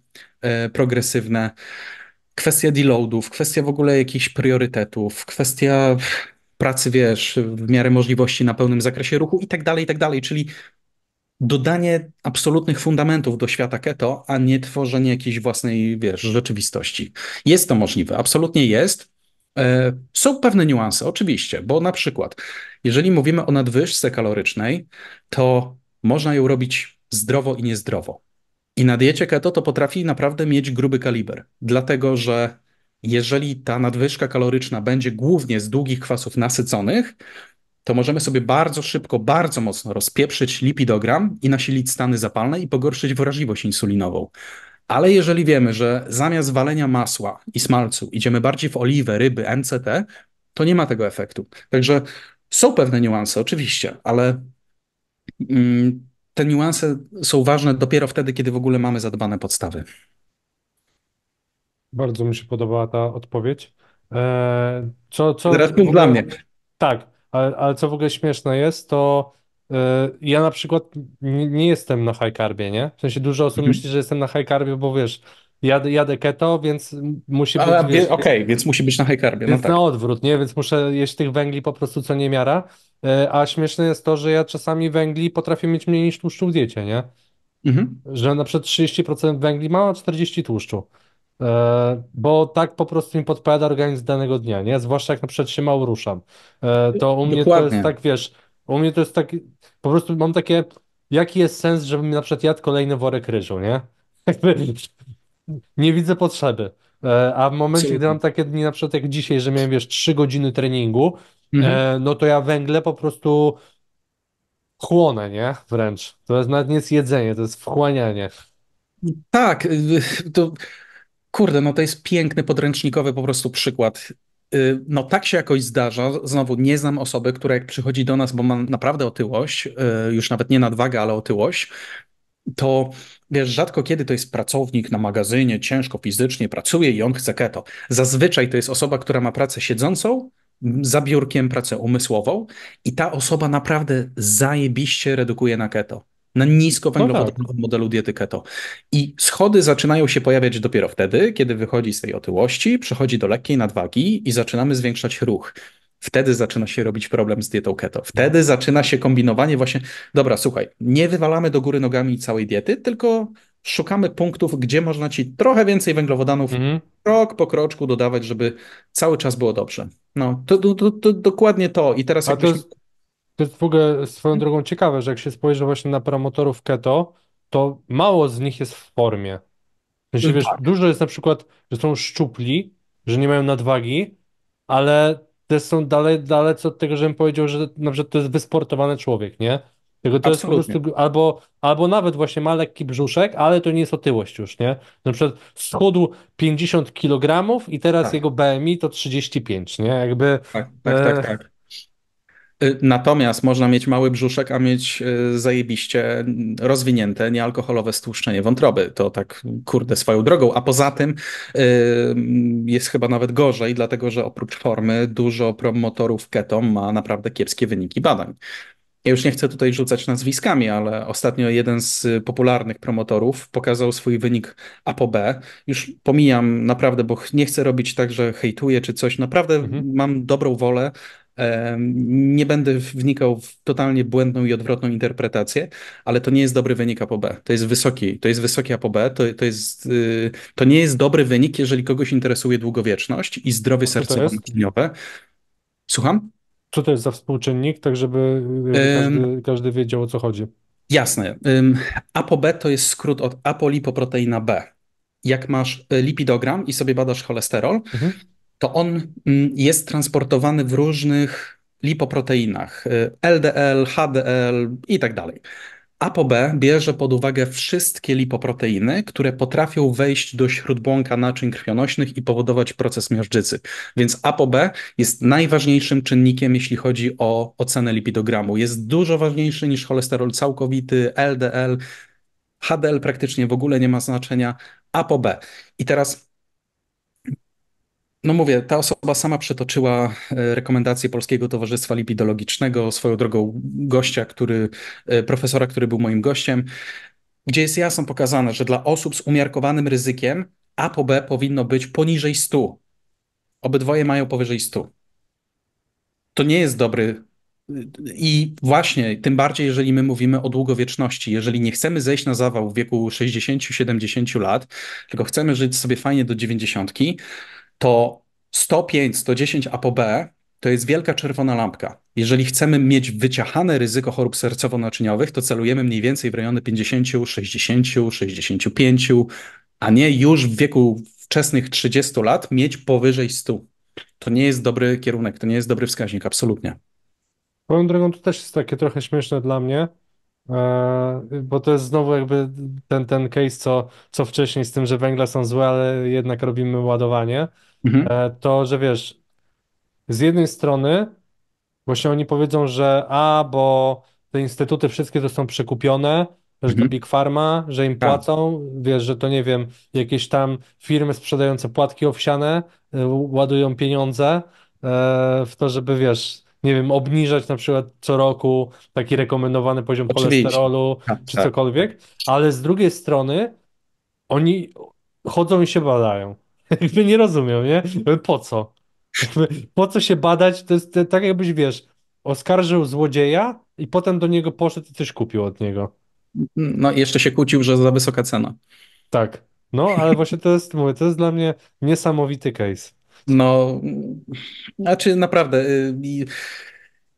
y, progresywne, kwestia deloadów, kwestia w ogóle jakichś priorytetów, kwestia pracy, wiesz, w miarę możliwości na pełnym zakresie ruchu i tak dalej, i tak dalej. Czyli dodanie absolutnych fundamentów do świata keto, a nie tworzenie jakiejś własnej, wiesz, rzeczywistości. Jest to możliwe, absolutnie jest. E, są pewne niuanse, oczywiście, bo na przykład, jeżeli mówimy o nadwyżce kalorycznej, to można ją robić zdrowo i niezdrowo. I na diecie keto to potrafi naprawdę mieć gruby kaliber, dlatego że jeżeli ta nadwyżka kaloryczna będzie głównie z długich kwasów nasyconych, to możemy sobie bardzo szybko, bardzo mocno rozpieprzyć lipidogram i nasilić stany zapalne i pogorszyć wrażliwość insulinową. Ale jeżeli wiemy, że zamiast walenia masła i smalcu idziemy bardziej w oliwę, ryby, MCT, to nie ma tego efektu. Także są pewne niuanse, oczywiście, ale mm, te niuanse są ważne dopiero wtedy, kiedy w ogóle mamy zadbane podstawy. Bardzo mi się podobała ta odpowiedź. Eee, co, co... Teraz punkt dla mnie. Tak, ale, ale co w ogóle śmieszne jest, to y, ja na przykład nie, nie jestem na high carbie, nie? W sensie dużo osób mhm. myśli, że jestem na high carbie, bo wiesz, jadę, jadę keto, więc musi być, A, wiesz, okej, więc musi być na high carbie, no więc tak. na tak. odwrót, nie? Więc muszę jeść tych węgli po prostu co niemiara. Y, A śmieszne jest to, że ja czasami węgli potrafię mieć mniej niż tłuszczu w diecie, nie? Mhm. Że na przykład 30% węgli mam, a 40 tłuszczu. E, bo tak po prostu mi podpowiada organizm danego dnia, nie? Zwłaszcza jak na przykład się mało ruszam. E, to u mnie to jest tak, wiesz, u mnie to jest tak, po prostu mam takie, jaki jest sens, żebym na przykład jadł kolejny worek ryżu, nie? nie widzę potrzeby. E, a w momencie, gdy mam takie dni, na przykład jak dzisiaj, że miałem, wiesz, 3 godziny treningu, mhm. no to ja węgle po prostu chłonę, nie? Wręcz. To jest nawet nie jest jedzenie, to jest wchłanianie. Tak, y, to Kurde, no to jest piękny, podręcznikowy po prostu przykład. Y, no tak się jakoś zdarza. Znowu nie znam osoby, która jak przychodzi do nas, bo ma naprawdę otyłość, y, już nawet nie nadwagę, ale otyłość, to wiesz, rzadko kiedy to jest pracownik na magazynie, ciężko fizycznie pracuje i on chce keto. Zazwyczaj to jest osoba, która ma pracę siedzącą, za biurkiem pracę umysłową i ta osoba naprawdę zajebiście redukuje na keto na niskowęglowodanowym no tak. modelu diety keto. I schody zaczynają się pojawiać dopiero wtedy, kiedy wychodzi z tej otyłości, przechodzi do lekkiej nadwagi i zaczynamy zwiększać ruch. Wtedy zaczyna się robić problem z dietą keto. Wtedy zaczyna się kombinowanie właśnie, dobra, słuchaj, nie wywalamy do góry nogami całej diety, tylko szukamy punktów, gdzie można ci trochę więcej węglowodanów mhm. krok po kroczku dodawać, żeby cały czas było dobrze. No, to, to, to, to dokładnie to. I teraz jak to... To jest w ogóle swoją drogą ciekawe, że jak się spojrzy właśnie na promotorów keto, to mało z nich jest w formie. W mm, wiesz, Tak. dużo jest na przykład, że są szczupli, że nie mają nadwagi, ale też są dalej, dalece od tego, żebym powiedział, że na przykład to jest wysportowany człowiek, nie? Tylko to jest po Absolutnie. albo, albo nawet właśnie ma lekki brzuszek, ale to nie jest otyłość już, nie? Na przykład schudł 50 kg i teraz tak. jego BMI to 35, nie? Jakby tak, tak, tak, e, tak. Y, natomiast można mieć mały brzuszek, a mieć y, zajebiście rozwinięte niealkoholowe stłuszczenie wątroby. To tak kurde swoją drogą. A poza tym y, jest chyba nawet gorzej, dlatego że oprócz formy dużo promotorów keto ma naprawdę kiepskie wyniki badań. Ja już nie chcę tutaj rzucać nazwiskami, ale ostatnio jeden z popularnych promotorów pokazał swój wynik A po B. Już pomijam naprawdę, bo nie chcę robić tak, że hejtuję czy coś. Naprawdę mhm. mam dobrą wolę, nie będę wnikał w totalnie błędną i odwrotną interpretację, ale to nie jest dobry wynik A po B. To jest wysoki, to jest wysoki A po B. To, to, jest, y, to nie jest dobry wynik, jeżeli kogoś interesuje długowieczność i zdrowie serce naczyniowe Słucham? Co to jest za współczynnik, tak żeby y, każdy, każdy wiedział o co chodzi? Jasne. A po B to jest skrót od apolipoproteina B jak masz y, lipidogram i sobie badasz cholesterol, mhm to on mm, jest transportowany w różnych lipoproteinach y, LDL, HDL i tak dalej. ApoB bierze pod uwagę wszystkie lipoproteiny, które potrafią wejść do śródbłąka naczyń krwionośnych i powodować proces miażdżycy. Więc ApoB jest najważniejszym czynnikiem, jeśli chodzi o ocenę lipidogramu. Jest dużo ważniejszy niż cholesterol całkowity, LDL, HDL praktycznie w ogóle nie ma znaczenia, ApoB. I teraz no mówię, ta osoba sama przytoczyła e, rekomendacje Polskiego Towarzystwa Lipidologicznego, swoją drogą gościa, który, e, profesora, który był moim gościem, gdzie jest jasno pokazane, że dla osób z umiarkowanym ryzykiem A po B powinno być poniżej 100. Obydwoje mają powyżej 100. To nie jest dobry i właśnie, tym bardziej, jeżeli my mówimy o długowieczności, jeżeli nie chcemy zejść na zawał w wieku 60-70 lat, tylko chcemy żyć sobie fajnie do 90, to 105, 110 ApoB to jest wielka czerwona lampka. Jeżeli chcemy mieć wyciachane ryzyko chorób sercowo-naczyniowych, to celujemy mniej więcej w rejony 50, 60, 65, a nie już w wieku wczesnych 30 lat mieć powyżej 100. To nie jest dobry kierunek, to nie jest dobry wskaźnik, absolutnie. Moją drogą, to też jest takie trochę śmieszne dla mnie, e, bo to jest znowu jakby ten, ten case, co, co wcześniej z tym, że węgla są złe, ale jednak robimy ładowanie. Mhm. E, to, że wiesz, z jednej strony właśnie oni powiedzą, że a, bo te instytuty wszystkie to są przekupione, że to mhm. Big Pharma, że im tak. płacą, wiesz, że to nie wiem, jakieś tam firmy sprzedające płatki owsiane e, ładują pieniądze e, w to, żeby wiesz, nie wiem, obniżać na przykład co roku taki rekomendowany poziom Oczywiście. cholesterolu Tak, czy tak. cokolwiek, ale z drugiej strony oni chodzą i się badają. Jakby nie rozumiem, nie? Po co? po co się badać? To jest tak jakbyś, wiesz, oskarżył złodzieja i potem do niego poszedł i coś kupił od niego. No jeszcze się kłócił, że za wysoka cena. Tak. No, ale właśnie to jest, mówię, to jest dla mnie niesamowity case. No, znaczy naprawdę... Yy,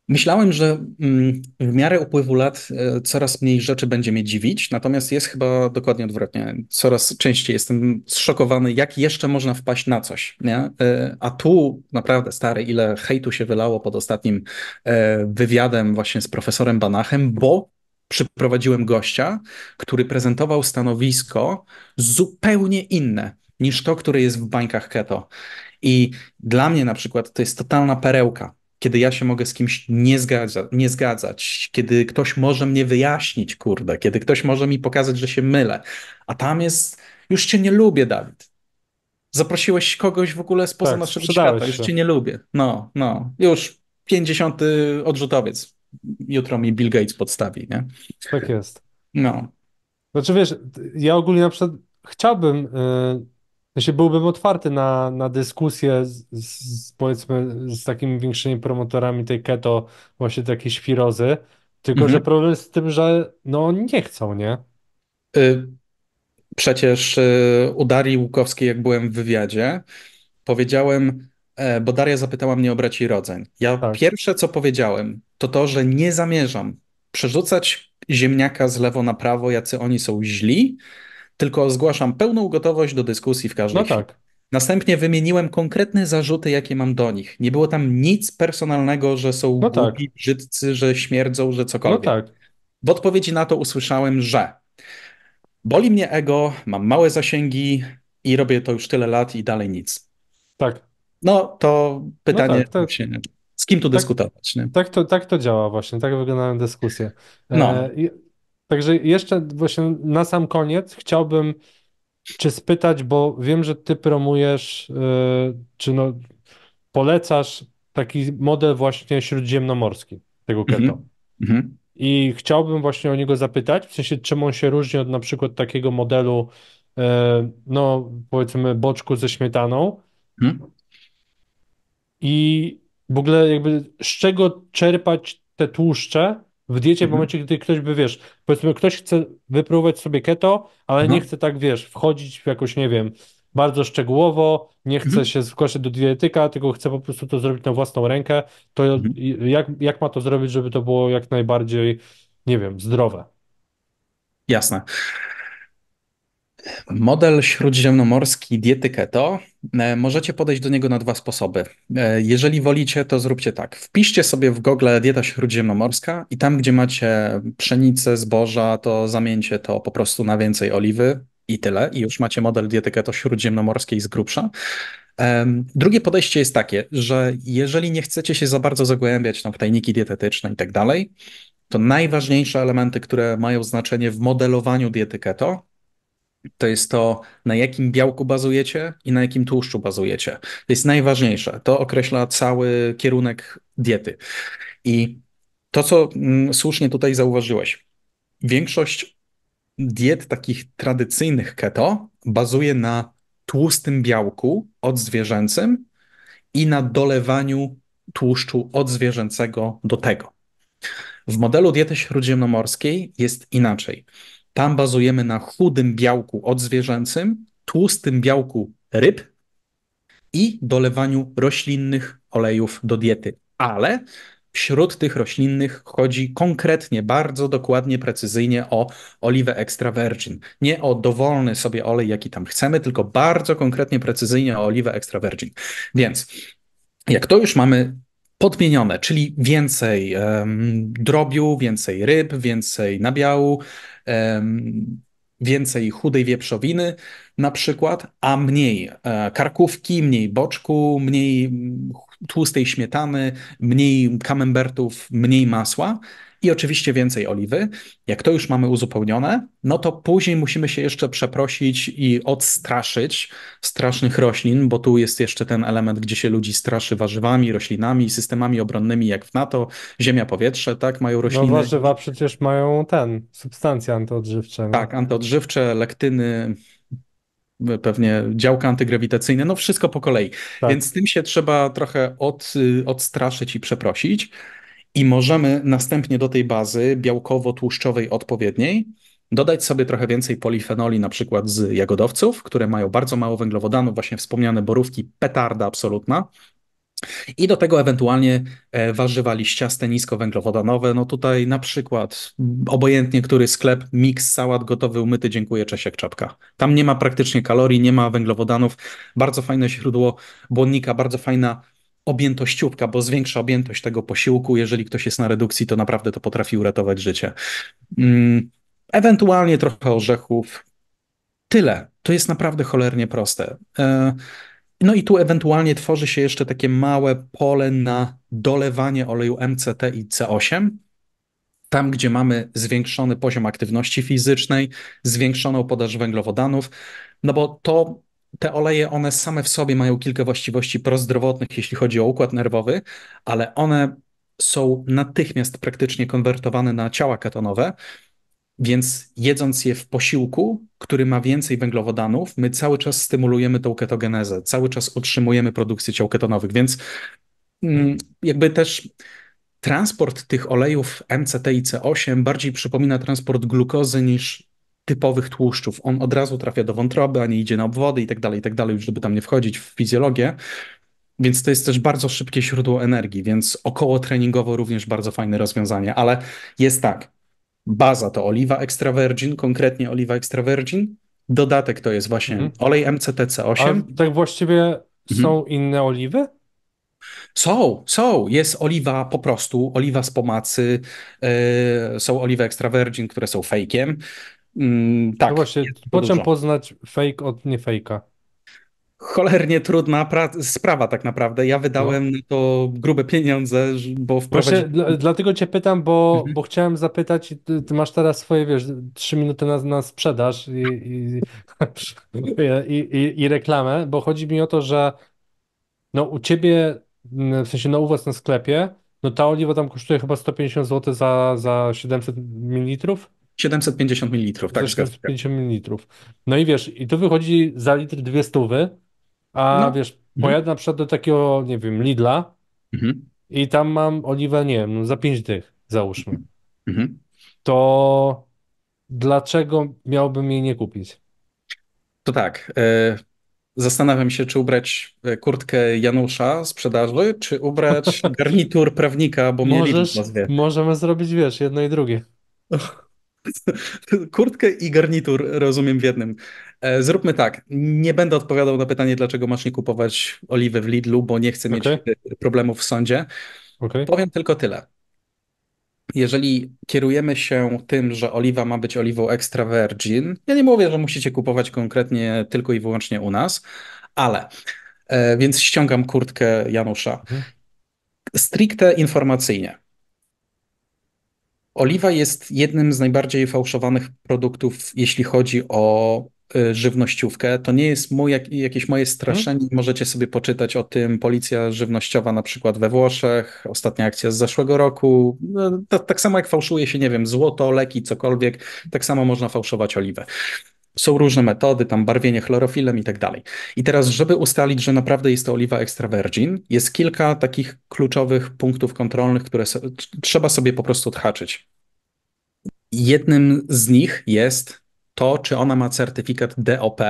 Myślałem, że mm, w miarę upływu lat e, coraz mniej rzeczy będzie mnie dziwić, natomiast jest chyba dokładnie odwrotnie. Coraz częściej jestem zszokowany, jak jeszcze można wpaść na coś. Nie? E, a tu naprawdę stary, ile hejtu się wylało pod ostatnim e, wywiadem właśnie z profesorem Banachem, bo przyprowadziłem gościa, który prezentował stanowisko zupełnie inne niż to, które jest w bańkach keto. I dla mnie na przykład to jest totalna perełka kiedy ja się mogę z kimś nie, zgadza, nie zgadzać, kiedy ktoś może mnie wyjaśnić, kurde, kiedy ktoś może mi pokazać, że się mylę. A tam jest, już cię nie lubię, Dawid. Zaprosiłeś kogoś w ogóle spoza tak, naszego świata, już cię nie lubię. No, no, już 50 odrzutowiec. Jutro mi Bill Gates podstawi, nie? Tak jest. No. Znaczy wiesz, ja ogólnie na przykład chciałbym... Yy znaczy byłbym otwarty na, na dyskusję z, z, powiedzmy z takimi większymi promotorami tej keto, właśnie takiej świrozy, tylko że mhm. problem jest z tym, że no oni nie chcą, nie? Y, przecież y, u Darii Łukowskiej, jak byłem w wywiadzie, powiedziałem, e, bo Daria zapytała mnie o braci rodzeń. Ja Tak. pierwsze, co powiedziałem, to to, że nie zamierzam przerzucać ziemniaka z lewo na prawo, jacy oni są źli, tylko zgłaszam pełną gotowość do dyskusji w każdej no tak. Następnie wymieniłem konkretne zarzuty, jakie mam do nich. Nie było tam nic personalnego, że są no tak. głupi, tak. brzydcy, że śmierdzą, że cokolwiek. No tak. W odpowiedzi na to usłyszałem, że boli mnie ego, mam małe zasięgi i robię to już tyle lat i dalej nic. Tak. No to pytanie, no tak, tak. z kim tu tak- dyskutować? Nie? Tak, to, tak to działa właśnie, tak wyglądają dyskusje. No. E, Także jeszcze właśnie na sam koniec chciałbym czy spytać, bo wiem, że ty promujesz, y, czy no, polecasz taki model właśnie śródziemnomorski tego mhm. keto. Mhm. I chciałbym właśnie o niego zapytać, w sensie czym on się różni od na przykład takiego modelu, y, no powiedzmy boczku ze śmietaną. Mhm. I w ogóle jakby z czego czerpać te tłuszcze, w diecie, w mhm. momencie, gdy ktoś by, wiesz, powiedzmy, ktoś chce wypróbować sobie keto, ale nie mhm. chce tak, wiesz, wchodzić w jakoś, nie wiem, bardzo szczegółowo, nie chce mhm. się zgłaszać do dietyka, tylko chce po prostu to zrobić na własną rękę, to jak, jak ma to zrobić, żeby to było jak najbardziej, nie wiem, zdrowe? Jasne. Model śródziemnomorski diety keto, e, możecie podejść do niego na dwa sposoby. E, jeżeli wolicie, to zróbcie tak. Wpiszcie sobie w Google dieta śródziemnomorska i tam, gdzie macie pszenicę, zboża, to zamieńcie to po prostu na więcej oliwy i tyle. I już macie model diety keto śródziemnomorskiej z grubsza. E, drugie podejście jest takie, że jeżeli nie chcecie się za bardzo zagłębiać tam, w tajniki dietetyczne i tak dalej, to najważniejsze elementy, które mają znaczenie w modelowaniu diety keto, to jest to, na jakim białku bazujecie i na jakim tłuszczu bazujecie. To jest najważniejsze. To określa cały kierunek diety. I to, co mm, słusznie tutaj zauważyłeś, większość diet takich tradycyjnych keto bazuje na tłustym białku odzwierzęcym i na dolewaniu tłuszczu od zwierzęcego do tego. W modelu diety śródziemnomorskiej jest inaczej. Tam bazujemy na chudym białku odzwierzęcym, tłustym białku ryb i dolewaniu roślinnych olejów do diety. Ale wśród tych roślinnych chodzi konkretnie, bardzo dokładnie, precyzyjnie o oliwę extra virgin. Nie o dowolny sobie olej, jaki tam chcemy, tylko bardzo konkretnie, precyzyjnie o oliwę extra virgin. Więc jak to już mamy podmienione, czyli więcej drobiu, więcej ryb, więcej nabiału, więcej chudej wieprzowiny na przykład, a mniej e, karkówki, mniej boczku, mniej mm, tłustej śmietany, mniej kamembertów, mniej masła, i oczywiście więcej oliwy. Jak to już mamy uzupełnione, no to później musimy się jeszcze przeprosić i odstraszyć strasznych roślin, bo tu jest jeszcze ten element, gdzie się ludzi straszy warzywami, roślinami, systemami obronnymi, jak w NATO, ziemia, powietrze, tak, mają no rośliny. No warzywa przecież mają ten, substancje antyodżywcze. No. Tak, antyodżywcze, lektyny, pewnie działka antygrawitacyjne, no wszystko po kolei. Tak. Więc tym się trzeba trochę od, y, odstraszyć i przeprosić i możemy następnie do tej bazy białkowo-tłuszczowej odpowiedniej dodać sobie trochę więcej polifenoli, na przykład z jagodowców, które mają bardzo mało węglowodanów, właśnie wspomniane borówki, petarda absolutna. I do tego ewentualnie e, warzywa liściaste, niskowęglowodanowe. No tutaj na przykład, obojętnie który sklep, miks sałat gotowy, umyty, dziękuję, Czesiek, czapka. Tam nie ma praktycznie kalorii, nie ma węglowodanów. Bardzo fajne źródło błonnika, bardzo fajna objętościówka, bo zwiększa objętość tego posiłku. Jeżeli ktoś jest na redukcji, to naprawdę to potrafi uratować życie. Mm, ewentualnie trochę orzechów. Tyle. To jest naprawdę cholernie proste. E, no i tu ewentualnie tworzy się jeszcze takie małe pole na dolewanie oleju MCT i C8. Tam, gdzie mamy zwiększony poziom aktywności fizycznej, zwiększoną podaż węglowodanów, no bo to te oleje, one same w sobie mają kilka właściwości prozdrowotnych, jeśli chodzi o układ nerwowy, ale one są natychmiast praktycznie konwertowane na ciała ketonowe, więc jedząc je w posiłku, który ma więcej węglowodanów, my cały czas stymulujemy tą ketogenezę, cały czas utrzymujemy produkcję ciał ketonowych, więc mm, jakby też transport tych olejów MCT i C8 bardziej przypomina transport glukozy niż typowych tłuszczów. On od razu trafia do wątroby, a nie idzie na obwody i tak dalej, i tak dalej, już żeby tam nie wchodzić w fizjologię. Więc to jest też bardzo szybkie źródło energii, więc około treningowo również bardzo fajne rozwiązanie, ale jest tak. Baza to oliwa extra virgin, konkretnie oliwa extra virgin. Dodatek to jest właśnie mhm. olej MCTC8. A tak właściwie mhm. są mhm. inne oliwy? Są, są. Jest oliwa po prostu, oliwa z pomacy, yy, są oliwy extra virgin, które są fejkiem, Mm, no tak. No właśnie, po czym poznać fake od nie fejka? Cholernie trudna sprawa tak naprawdę. Ja wydałem no. to grube pieniądze, bo wprowadziłem... dlatego cię pytam, bo, mhm. bo chciałem zapytać, ty, ty, masz teraz swoje, wiesz, trzy minuty na, na sprzedaż i i, i, i, i reklamę, bo chodzi mi o to, że no u ciebie, w sensie no u was na sklepie, no ta oliwa tam kosztuje chyba 150 zł za, za 700 ml. 750 ml, tak? 750 ml. No i wiesz, i tu wychodzi za litr dwie stówy, a no. wiesz, mhm. pojadę mhm. na przykład do takiego, nie wiem, Lidla mhm. i tam mam oliwę, nie wiem, no za pięć dych, załóżmy. Mhm. To dlaczego miałbym jej nie kupić? To tak. E, zastanawiam się, czy ubrać e, kurtkę Janusza sprzedaży, czy ubrać garnitur prawnika, bo Możesz, Możemy zrobić, wiesz, jedno i drugie. Kurtkę i garnitur rozumiem w jednym. E, zróbmy tak. Nie będę odpowiadał na pytanie, dlaczego masz nie kupować oliwy w Lidlu, bo nie chcę mieć e, problemów w sądzie. Okay. Powiem tylko tyle. Jeżeli kierujemy się tym, że oliwa ma być oliwą extra virgin, ja nie mówię, że musicie kupować konkretnie tylko i wyłącznie u nas, ale e, więc ściągam kurtkę Janusza. Mhm. Stricte informacyjnie. Oliwa jest jednym z najbardziej fałszowanych produktów, jeśli chodzi o y, żywnościówkę. To nie jest mój, jakieś moje mhm. straszenie. Hmm? Możecie sobie poczytać o tym Policja Żywnościowa na przykład we Włoszech, ostatnia akcja z zeszłego roku. No, tak samo jak fałszuje się, nie wiem, złoto, leki, cokolwiek, tak samo można fałszować oliwę. Są różne metody, tam barwienie chlorofilem i tak dalej. I teraz, żeby ustalić, że naprawdę jest to oliwa extra virgin, jest kilka takich kluczowych punktów kontrolnych, które so, trzeba sobie po prostu odhaczyć. Jednym z nich jest to, czy ona ma certyfikat DOP,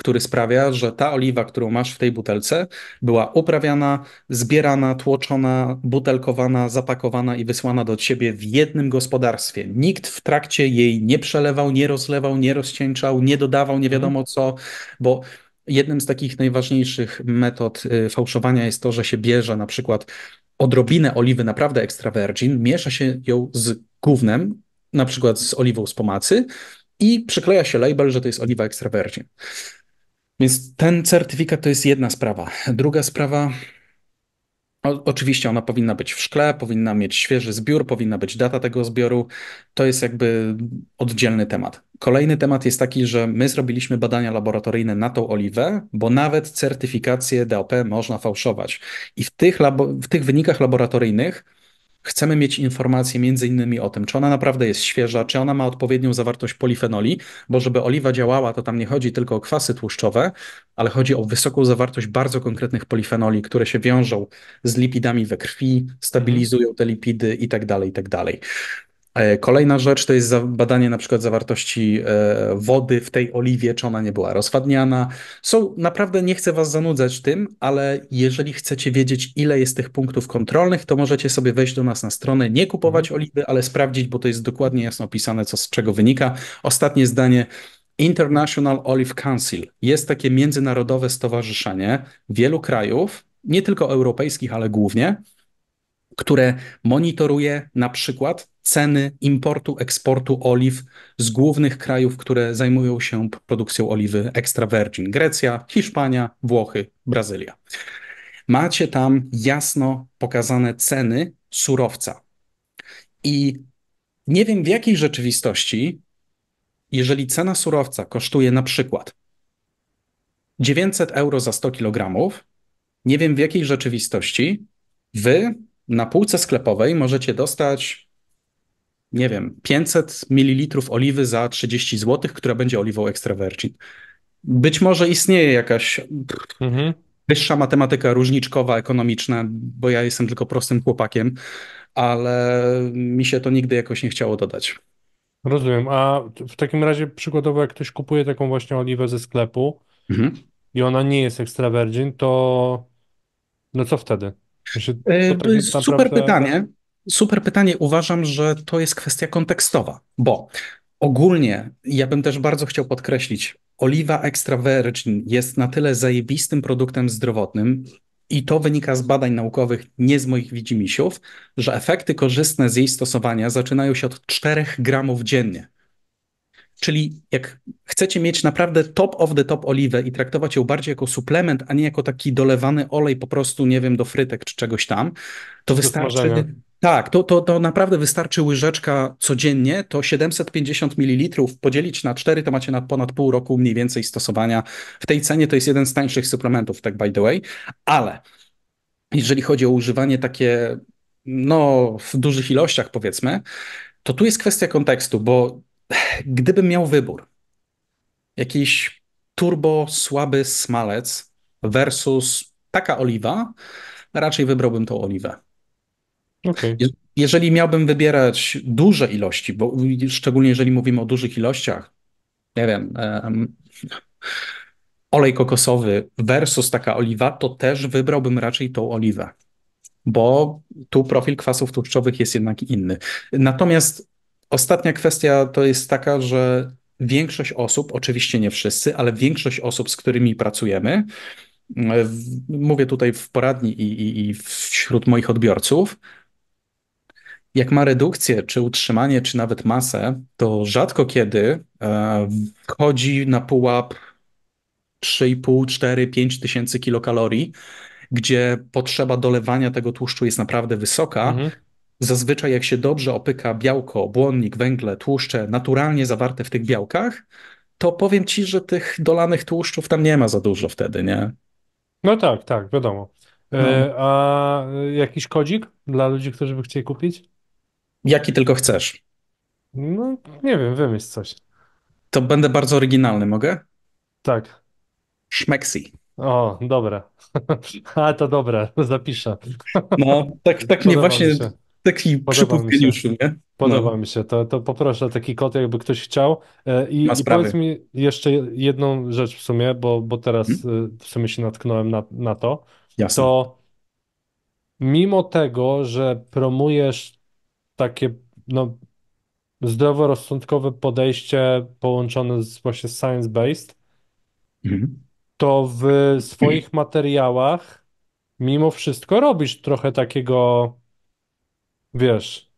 który sprawia, że ta oliwa, którą masz w tej butelce, była uprawiana, zbierana, tłoczona, butelkowana, zapakowana i wysłana do ciebie w jednym gospodarstwie. Nikt w trakcie jej nie przelewał, nie rozlewał, nie rozcieńczał, nie dodawał nie mhm. wiadomo co, bo jednym z takich najważniejszych metod y, fałszowania jest to, że się bierze na przykład odrobinę oliwy naprawdę extra virgin, miesza się ją z gównem, na przykład z oliwą z pomacy i przykleja się label, że to jest oliwa extra virgin. Więc ten certyfikat to jest jedna sprawa. Druga sprawa, o, oczywiście ona powinna być w szkle, powinna mieć świeży zbiór, powinna być data tego zbioru. To jest jakby oddzielny temat. Kolejny temat jest taki, że my zrobiliśmy badania laboratoryjne na tą oliwę, bo nawet certyfikację DOP można fałszować. I w tych, labo- w tych wynikach laboratoryjnych Chcemy mieć informacje między innymi o tym, czy ona naprawdę jest świeża, czy ona ma odpowiednią zawartość polifenoli, bo żeby oliwa działała, to tam nie chodzi tylko o kwasy tłuszczowe, ale chodzi o wysoką zawartość bardzo konkretnych polifenoli, które się wiążą z lipidami we krwi, mhm. stabilizują te lipidy itd., tak itd. Tak E, kolejna rzecz to jest badanie na przykład zawartości e, wody w tej oliwie, czy ona nie była rozwadniana. Są, naprawdę nie chcę Was zanudzać tym, ale jeżeli chcecie wiedzieć, ile jest tych punktów kontrolnych, to możecie sobie wejść do nas na stronę, nie kupować mhm. oliwy, ale sprawdzić, bo to jest dokładnie jasno opisane, co z czego wynika. Ostatnie zdanie. International Olive Council jest takie międzynarodowe stowarzyszenie wielu krajów, nie tylko europejskich, ale głównie, które monitoruje na przykład ceny importu, eksportu oliw z głównych krajów, które zajmują się produkcją oliwy extra virgin. Grecja, Hiszpania, Włochy, Brazylia. Macie tam jasno pokazane ceny surowca. I nie wiem w jakiej rzeczywistości, jeżeli cena surowca kosztuje na przykład 900 euro za 100 kg, nie wiem w jakiej rzeczywistości wy na półce sklepowej możecie dostać nie wiem, 500 ml oliwy za 30 zł, która będzie oliwą extra virgin. Być może istnieje jakaś mhm. wyższa matematyka różniczkowa, ekonomiczna, bo ja jestem tylko prostym chłopakiem, ale mi się to nigdy jakoś nie chciało dodać. Rozumiem. A w takim razie przykładowo, jak ktoś kupuje taką właśnie oliwę ze sklepu mhm. i ona nie jest extra virgin, to no co wtedy? Znaczy, e, tak to jest Super naprawdę... pytanie. Super pytanie. Uważam, że to jest kwestia kontekstowa, bo ogólnie ja bym też bardzo chciał podkreślić, oliwa extra virgin jest na tyle zajebistym produktem zdrowotnym, i to wynika z badań naukowych, nie z moich widzimisiów, że efekty korzystne z jej stosowania zaczynają się od 4 gramów dziennie. Czyli jak chcecie mieć naprawdę top of the top oliwę i traktować ją bardziej jako suplement, a nie jako taki dolewany olej po prostu, nie wiem, do frytek czy czegoś tam, to do wystarczy smażenia. Tak, to, to, to naprawdę wystarczy łyżeczka codziennie, to 750 ml podzielić na 4, to macie na ponad pół roku mniej więcej stosowania. W tej cenie to jest jeden z tańszych suplementów, tak by the way, ale jeżeli chodzi o używanie takie, no, w dużych ilościach powiedzmy, to tu jest kwestia kontekstu, bo gdybym miał wybór, jakiś turbo słaby smalec versus taka oliwa, raczej wybrałbym tą oliwę. Okay. jeżeli miałbym wybierać duże ilości, bo szczególnie jeżeli mówimy o dużych ilościach, nie wiem, um, olej kokosowy versus taka oliwa, to też wybrałbym raczej tą oliwę, bo tu profil kwasów tłuszczowych jest jednak inny. Natomiast ostatnia kwestia to jest taka, że większość osób, oczywiście nie wszyscy, ale większość osób, z którymi pracujemy, mówię tutaj w poradni i, i, i wśród moich odbiorców, jak ma redukcję, czy utrzymanie, czy nawet masę, to rzadko kiedy e, wchodzi na pułap 3,5, 4, 5 tysięcy kilokalorii, gdzie potrzeba dolewania tego tłuszczu jest naprawdę wysoka. Mhm. Zazwyczaj, jak się dobrze opyka białko, błonnik, węgle, tłuszcze naturalnie zawarte w tych białkach, to powiem ci, że tych dolanych tłuszczów tam nie ma za dużo wtedy, nie? No tak, tak, wiadomo. E, no. A jakiś kodzik dla ludzi, którzy by chcieli kupić? jaki tylko chcesz. No, nie wiem, wymyśl coś. To będę bardzo oryginalny, mogę? Tak. Szmeksi. O, dobra. A, to dobra, zapiszę. No, tak, tak mnie właśnie, się. taki przypływ już nie? Podoba no. mi się, to, to poproszę taki kod, jakby ktoś chciał. E, I, i powiedz mi jeszcze jedną rzecz w sumie, bo, bo teraz hmm? e, w sumie się natknąłem na, na to. Jasne. To mimo tego, że promujesz takie no, zdroworozsądkowe podejście połączone z właśnie science-based, Mhm. to w swoich materiałach mimo wszystko robisz trochę takiego, wiesz,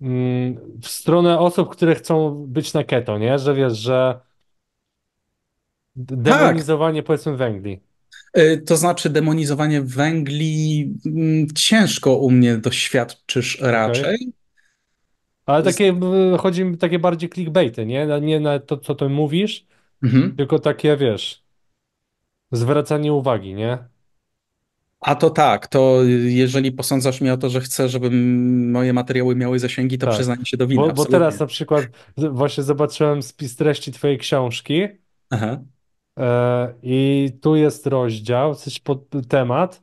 mm, w stronę osób, które chcą być na keto, nie? Że wiesz, że d- Tak, powiedzmy węgli. E, to znaczy demonizowanie węgli mm, ciężko u mnie doświadczysz raczej. Okay. Ale takie, chodzi mi takie bardziej clickbaity, nie? Nie na to, co ty mówisz, mhm. tylko takie, wiesz, zwracanie uwagi, nie? A to tak, to jeżeli posądzasz mnie o to, że chcę, żeby moje materiały miały zasięgi, to tak. przyznaję się do winy. Bo, bo, teraz na przykład właśnie zobaczyłem spis treści twojej książki Aha. E, I tu jest rozdział, coś pod temat.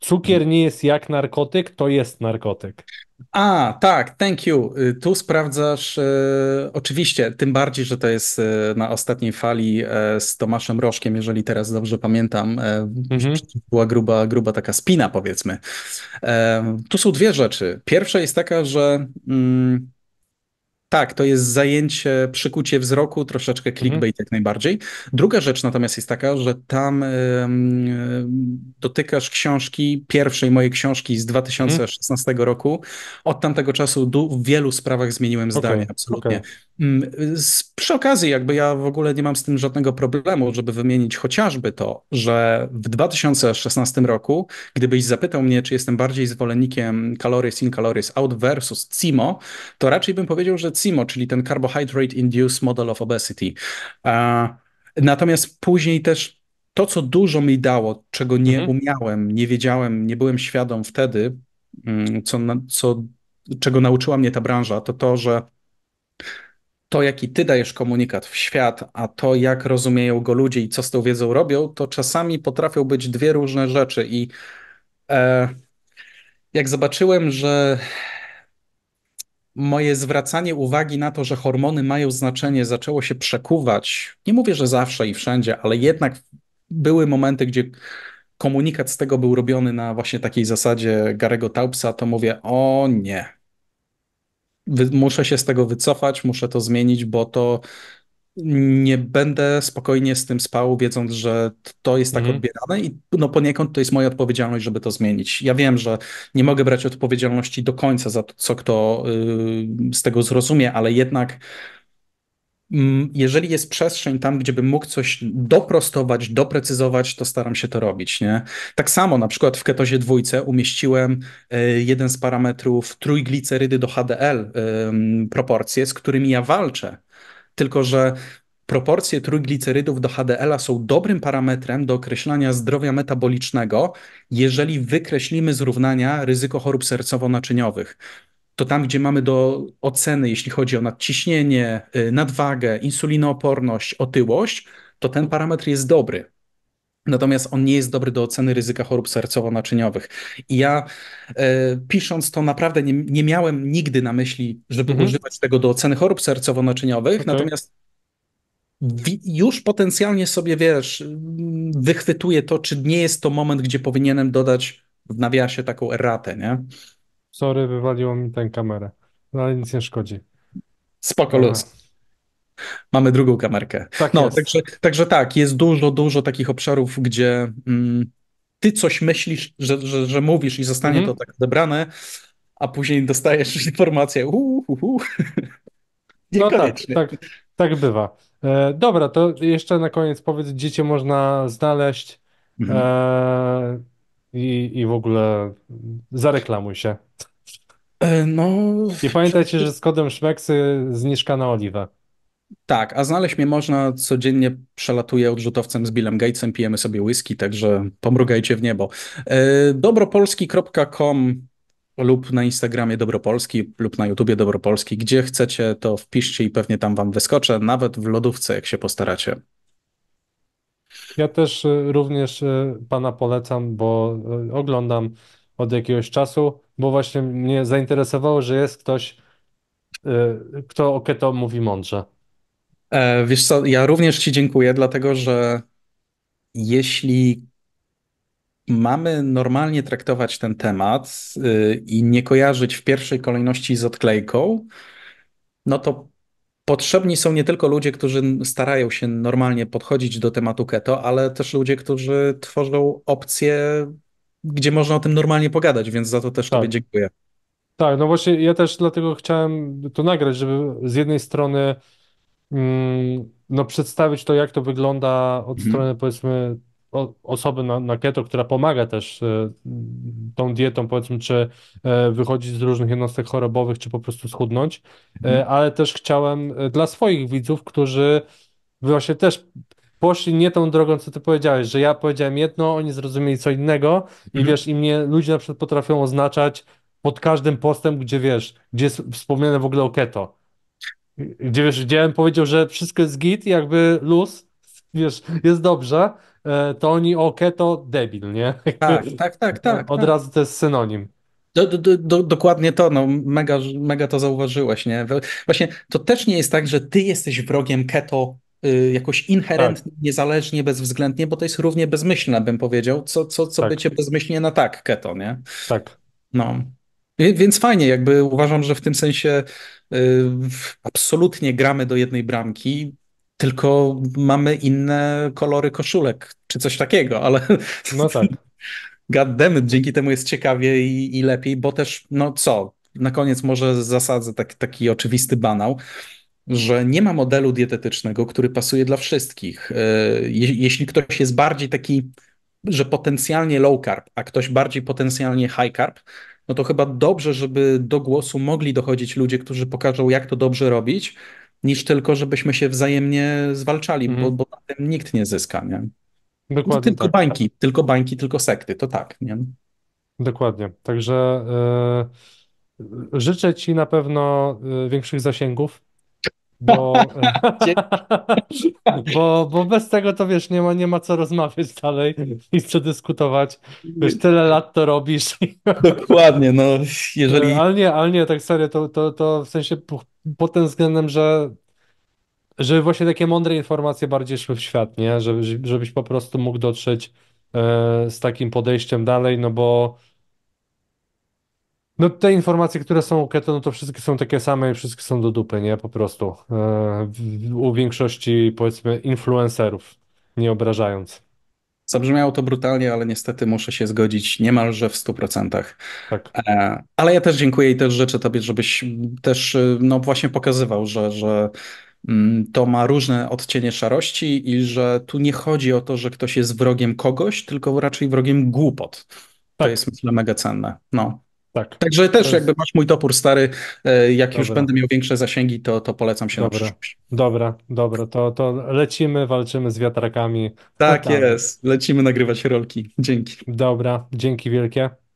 Cukier nie jest jak narkotyk, to jest narkotyk. A, tak, thank you. Y, tu sprawdzasz, e, oczywiście, tym bardziej, że to jest e, na ostatniej fali e, z Tomaszem Rożkiem, jeżeli teraz dobrze pamiętam. E, mhm. Była gruba, gruba taka spina, powiedzmy. E, tu są dwie rzeczy. Pierwsza jest taka, że. Mm, tak, to jest zajęcie, przykucie wzroku, troszeczkę mhm. clickbait mhm. jak najbardziej. Druga rzecz natomiast jest taka, że tam y, dotykasz książki, pierwszej mojej książki z 2016 mhm. roku. Od tamtego czasu w wielu sprawach zmieniłem zdanie, okay. absolutnie. Okay. Mm, z, przy okazji, jakby ja w ogóle nie mam z tym żadnego problemu, żeby wymienić chociażby to, że w 2016 roku, gdybyś zapytał mnie, czy jestem bardziej zwolennikiem calories in, calories out versus CIMO, to raczej bym powiedział, że CIMO, czyli ten Carbohydrate Induced Model of Obesity. Natomiast później też to, co dużo mi dało, czego nie mhm. umiałem, nie wiedziałem, nie byłem świadom wtedy, mm, co, co, czego nauczyła mnie ta branża, to to, że to, jaki ty dajesz komunikat w świat, a to, jak rozumieją go ludzie i co z tą wiedzą robią, to czasami potrafią być dwie różne rzeczy. I e, jak zobaczyłem, że moje zwracanie uwagi na to, że hormony mają znaczenie, zaczęło się przekuwać, nie mówię, że zawsze i wszędzie, ale jednak były momenty, gdzie komunikat z tego był robiony na właśnie takiej zasadzie Garego Taubsa, to mówię, o nie, muszę się z tego wycofać, muszę to zmienić, bo to nie będę spokojnie z tym spał, wiedząc, że to jest tak mhm. odbierane i no poniekąd to jest moja odpowiedzialność, żeby to zmienić. Ja wiem, że nie mogę brać odpowiedzialności do końca za to, co kto yy, z tego zrozumie, ale jednak Mm, jeżeli jest przestrzeń tam, gdzie bym mógł coś doprostować, doprecyzować, to staram się to robić. Nie? Tak samo na przykład w ketozie dwójce umieściłem e, jeden z parametrów trójglicerydy do HDL proporcje, z którymi ja walczę. Tylko, że proporcje trójglicerydów do HDL-a są dobrym parametrem do określania zdrowia metabolicznego, jeżeli wykreślimy z równania ryzyko chorób sercowo-naczyniowych to tam, gdzie mamy do oceny, jeśli chodzi o nadciśnienie, y, nadwagę, insulinooporność, otyłość, to ten parametr jest dobry. Natomiast on nie jest dobry do oceny ryzyka chorób sercowo-naczyniowych. I ja e, pisząc to naprawdę nie, nie, miałem nigdy na myśli, żeby mhm. używać tego do oceny chorób sercowo-naczyniowych, okay. natomiast już potencjalnie sobie, wiesz, wychwytuję to, czy nie jest to moment, gdzie powinienem dodać w nawiasie taką erratę, nie? Sorry, wywaliło mi tę kamerę. No, ale nic nie szkodzi. Spoko luz. Mamy drugą kamerkę. Tak no, Także, także tak, jest dużo, dużo takich obszarów, gdzie mm, ty coś myślisz, że, że, że mówisz i zostanie mm to tak odebrane, a później dostajesz informację. Uu, uu, uu. No tak, tak, tak bywa. E, dobra, to jeszcze na koniec powiedz, gdzie cię można znaleźć mhm. e, i, i w ogóle zareklamuj się. E, no... I pamiętajcie, że z kodem Szmeksy zniżka na oliwę. Tak, a znaleźć mnie można codziennie przelatuję odrzutowcem z Billem Gatesem, pijemy sobie whisky, także pomrugajcie w niebo. E, Dobropolski.com lub na Instagramie Dobropolski lub na YouTubie Dobropolski, gdzie chcecie to wpiszcie i pewnie tam wam wyskoczę, nawet w lodówce jak się postaracie. Ja też e, również pana polecam, bo oglądam od jakiegoś czasu bo właśnie mnie zainteresowało, że jest ktoś, y, kto o keto mówi mądrze. E, wiesz co, ja również Ci dziękuję, dlatego że jeśli mamy normalnie traktować ten temat y, i nie kojarzyć w pierwszej kolejności z odklejką, no to potrzebni są nie tylko ludzie, którzy starają się normalnie podchodzić do tematu keto, ale też ludzie, którzy tworzą opcje gdzie można o tym normalnie pogadać, więc za to też tak. Tobie dziękuję. Tak, no właśnie ja też dlatego chciałem to nagrać, żeby z jednej strony mm, no przedstawić to, jak to wygląda od mhm. strony powiedzmy o, osoby na, na keto, która pomaga też y, tą dietą, powiedzmy, czy y, wychodzić z różnych jednostek chorobowych, czy po prostu schudnąć, y, ale też chciałem dla swoich widzów, którzy właśnie też poszli nie tą drogą, co ty powiedziałeś, że ja powiedziałem jedno, oni zrozumieli co innego i mhm. wiesz, i mnie ludzie na przykład potrafią oznaczać pod każdym postem, gdzie wiesz, gdzie jest wspomniane w ogóle o keto. Gdzie wiesz, gdzie ja powiedział, że wszystko jest git, jakby luz, wiesz, jest dobrze, e, to oni o keto debil, nie? Tak, tak, tak, tak. Od tak. tak. razu to jest synonim. Do, do, do, dokładnie to, no, mega, mega to zauważyłeś, nie? Właśnie to też nie jest tak, że ty jesteś wrogiem keto Y, jakoś inherentnie, tak. niezależnie, bezwzględnie, bo to jest równie bezmyślne, bym powiedział, co, co, co tak. bycie bezmyślnie na tak keto, nie? Tak. No. Więc fajnie, jakby uważam, że w tym sensie y, absolutnie gramy do jednej bramki, tylko mamy inne kolory koszulek, czy coś takiego, ale... No tak. Gadamy, dzięki temu jest ciekawie i, i lepiej, bo też, no co, na koniec może zasadzę tak, taki oczywisty banał, że nie ma modelu dietetycznego, który pasuje dla wszystkich. E, jeśli ktoś jest bardziej taki, że potencjalnie low carb, a ktoś bardziej potencjalnie high carb, no to chyba dobrze, żeby do głosu mogli dochodzić ludzie, którzy pokażą, jak to dobrze robić, niż tylko, żebyśmy się wzajemnie zwalczali, mm. bo, mhm. bo na tym nikt nie zyska. Nie? Dokładnie. No, tylko tak. bańki, tylko bańki, tylko sekty, to tak. Nie? Dokładnie. Także. Yy... Życzę Ci na pewno e, większych zasięgów bo, bo, bo bez tego to wiesz, nie ma, nie ma co rozmawiać dalej i co dyskutować. Wiesz, tyle lat to robisz. Dokładnie, no jeżeli. Ale nie, ale nie, tak serio, to, to, to w sensie pod po tym względem, że żeby właśnie takie mądre informacje bardziej szły w świat, nie? Żeby, żebyś po prostu mógł dotrzeć e, z takim podejściem dalej, no bo no te informacje, które są keto, no to wszystkie są takie same i wszystkie są do dupy, nie? Po prostu. Yy, u większości, powiedzmy, influencerów, nie obrażając. Zabrzmiało to brutalnie, ale niestety muszę się zgodzić niemalże w 100%. Tak. E, ale ja też dziękuję i też życzę Tobie, żebyś też e, no właśnie pokazywał, że, że mm, to ma różne odcienie szarości i że tu nie chodzi o to, że ktoś jest wrogiem kogoś, tylko raczej wrogiem głupot. Tak. To jest myślę mega cenne. No. Tak. Także też jest... jakby masz mój topór stary, e, jak dobra. już będę miał większe zasięgi, to, to polecam się dobra. na przyszłość. Dobra, dobra, to, to lecimy, walczymy z wiatrakami. Tak jest, lecimy nagrywać rolki. Dzięki. Dobra, dzięki wielkie.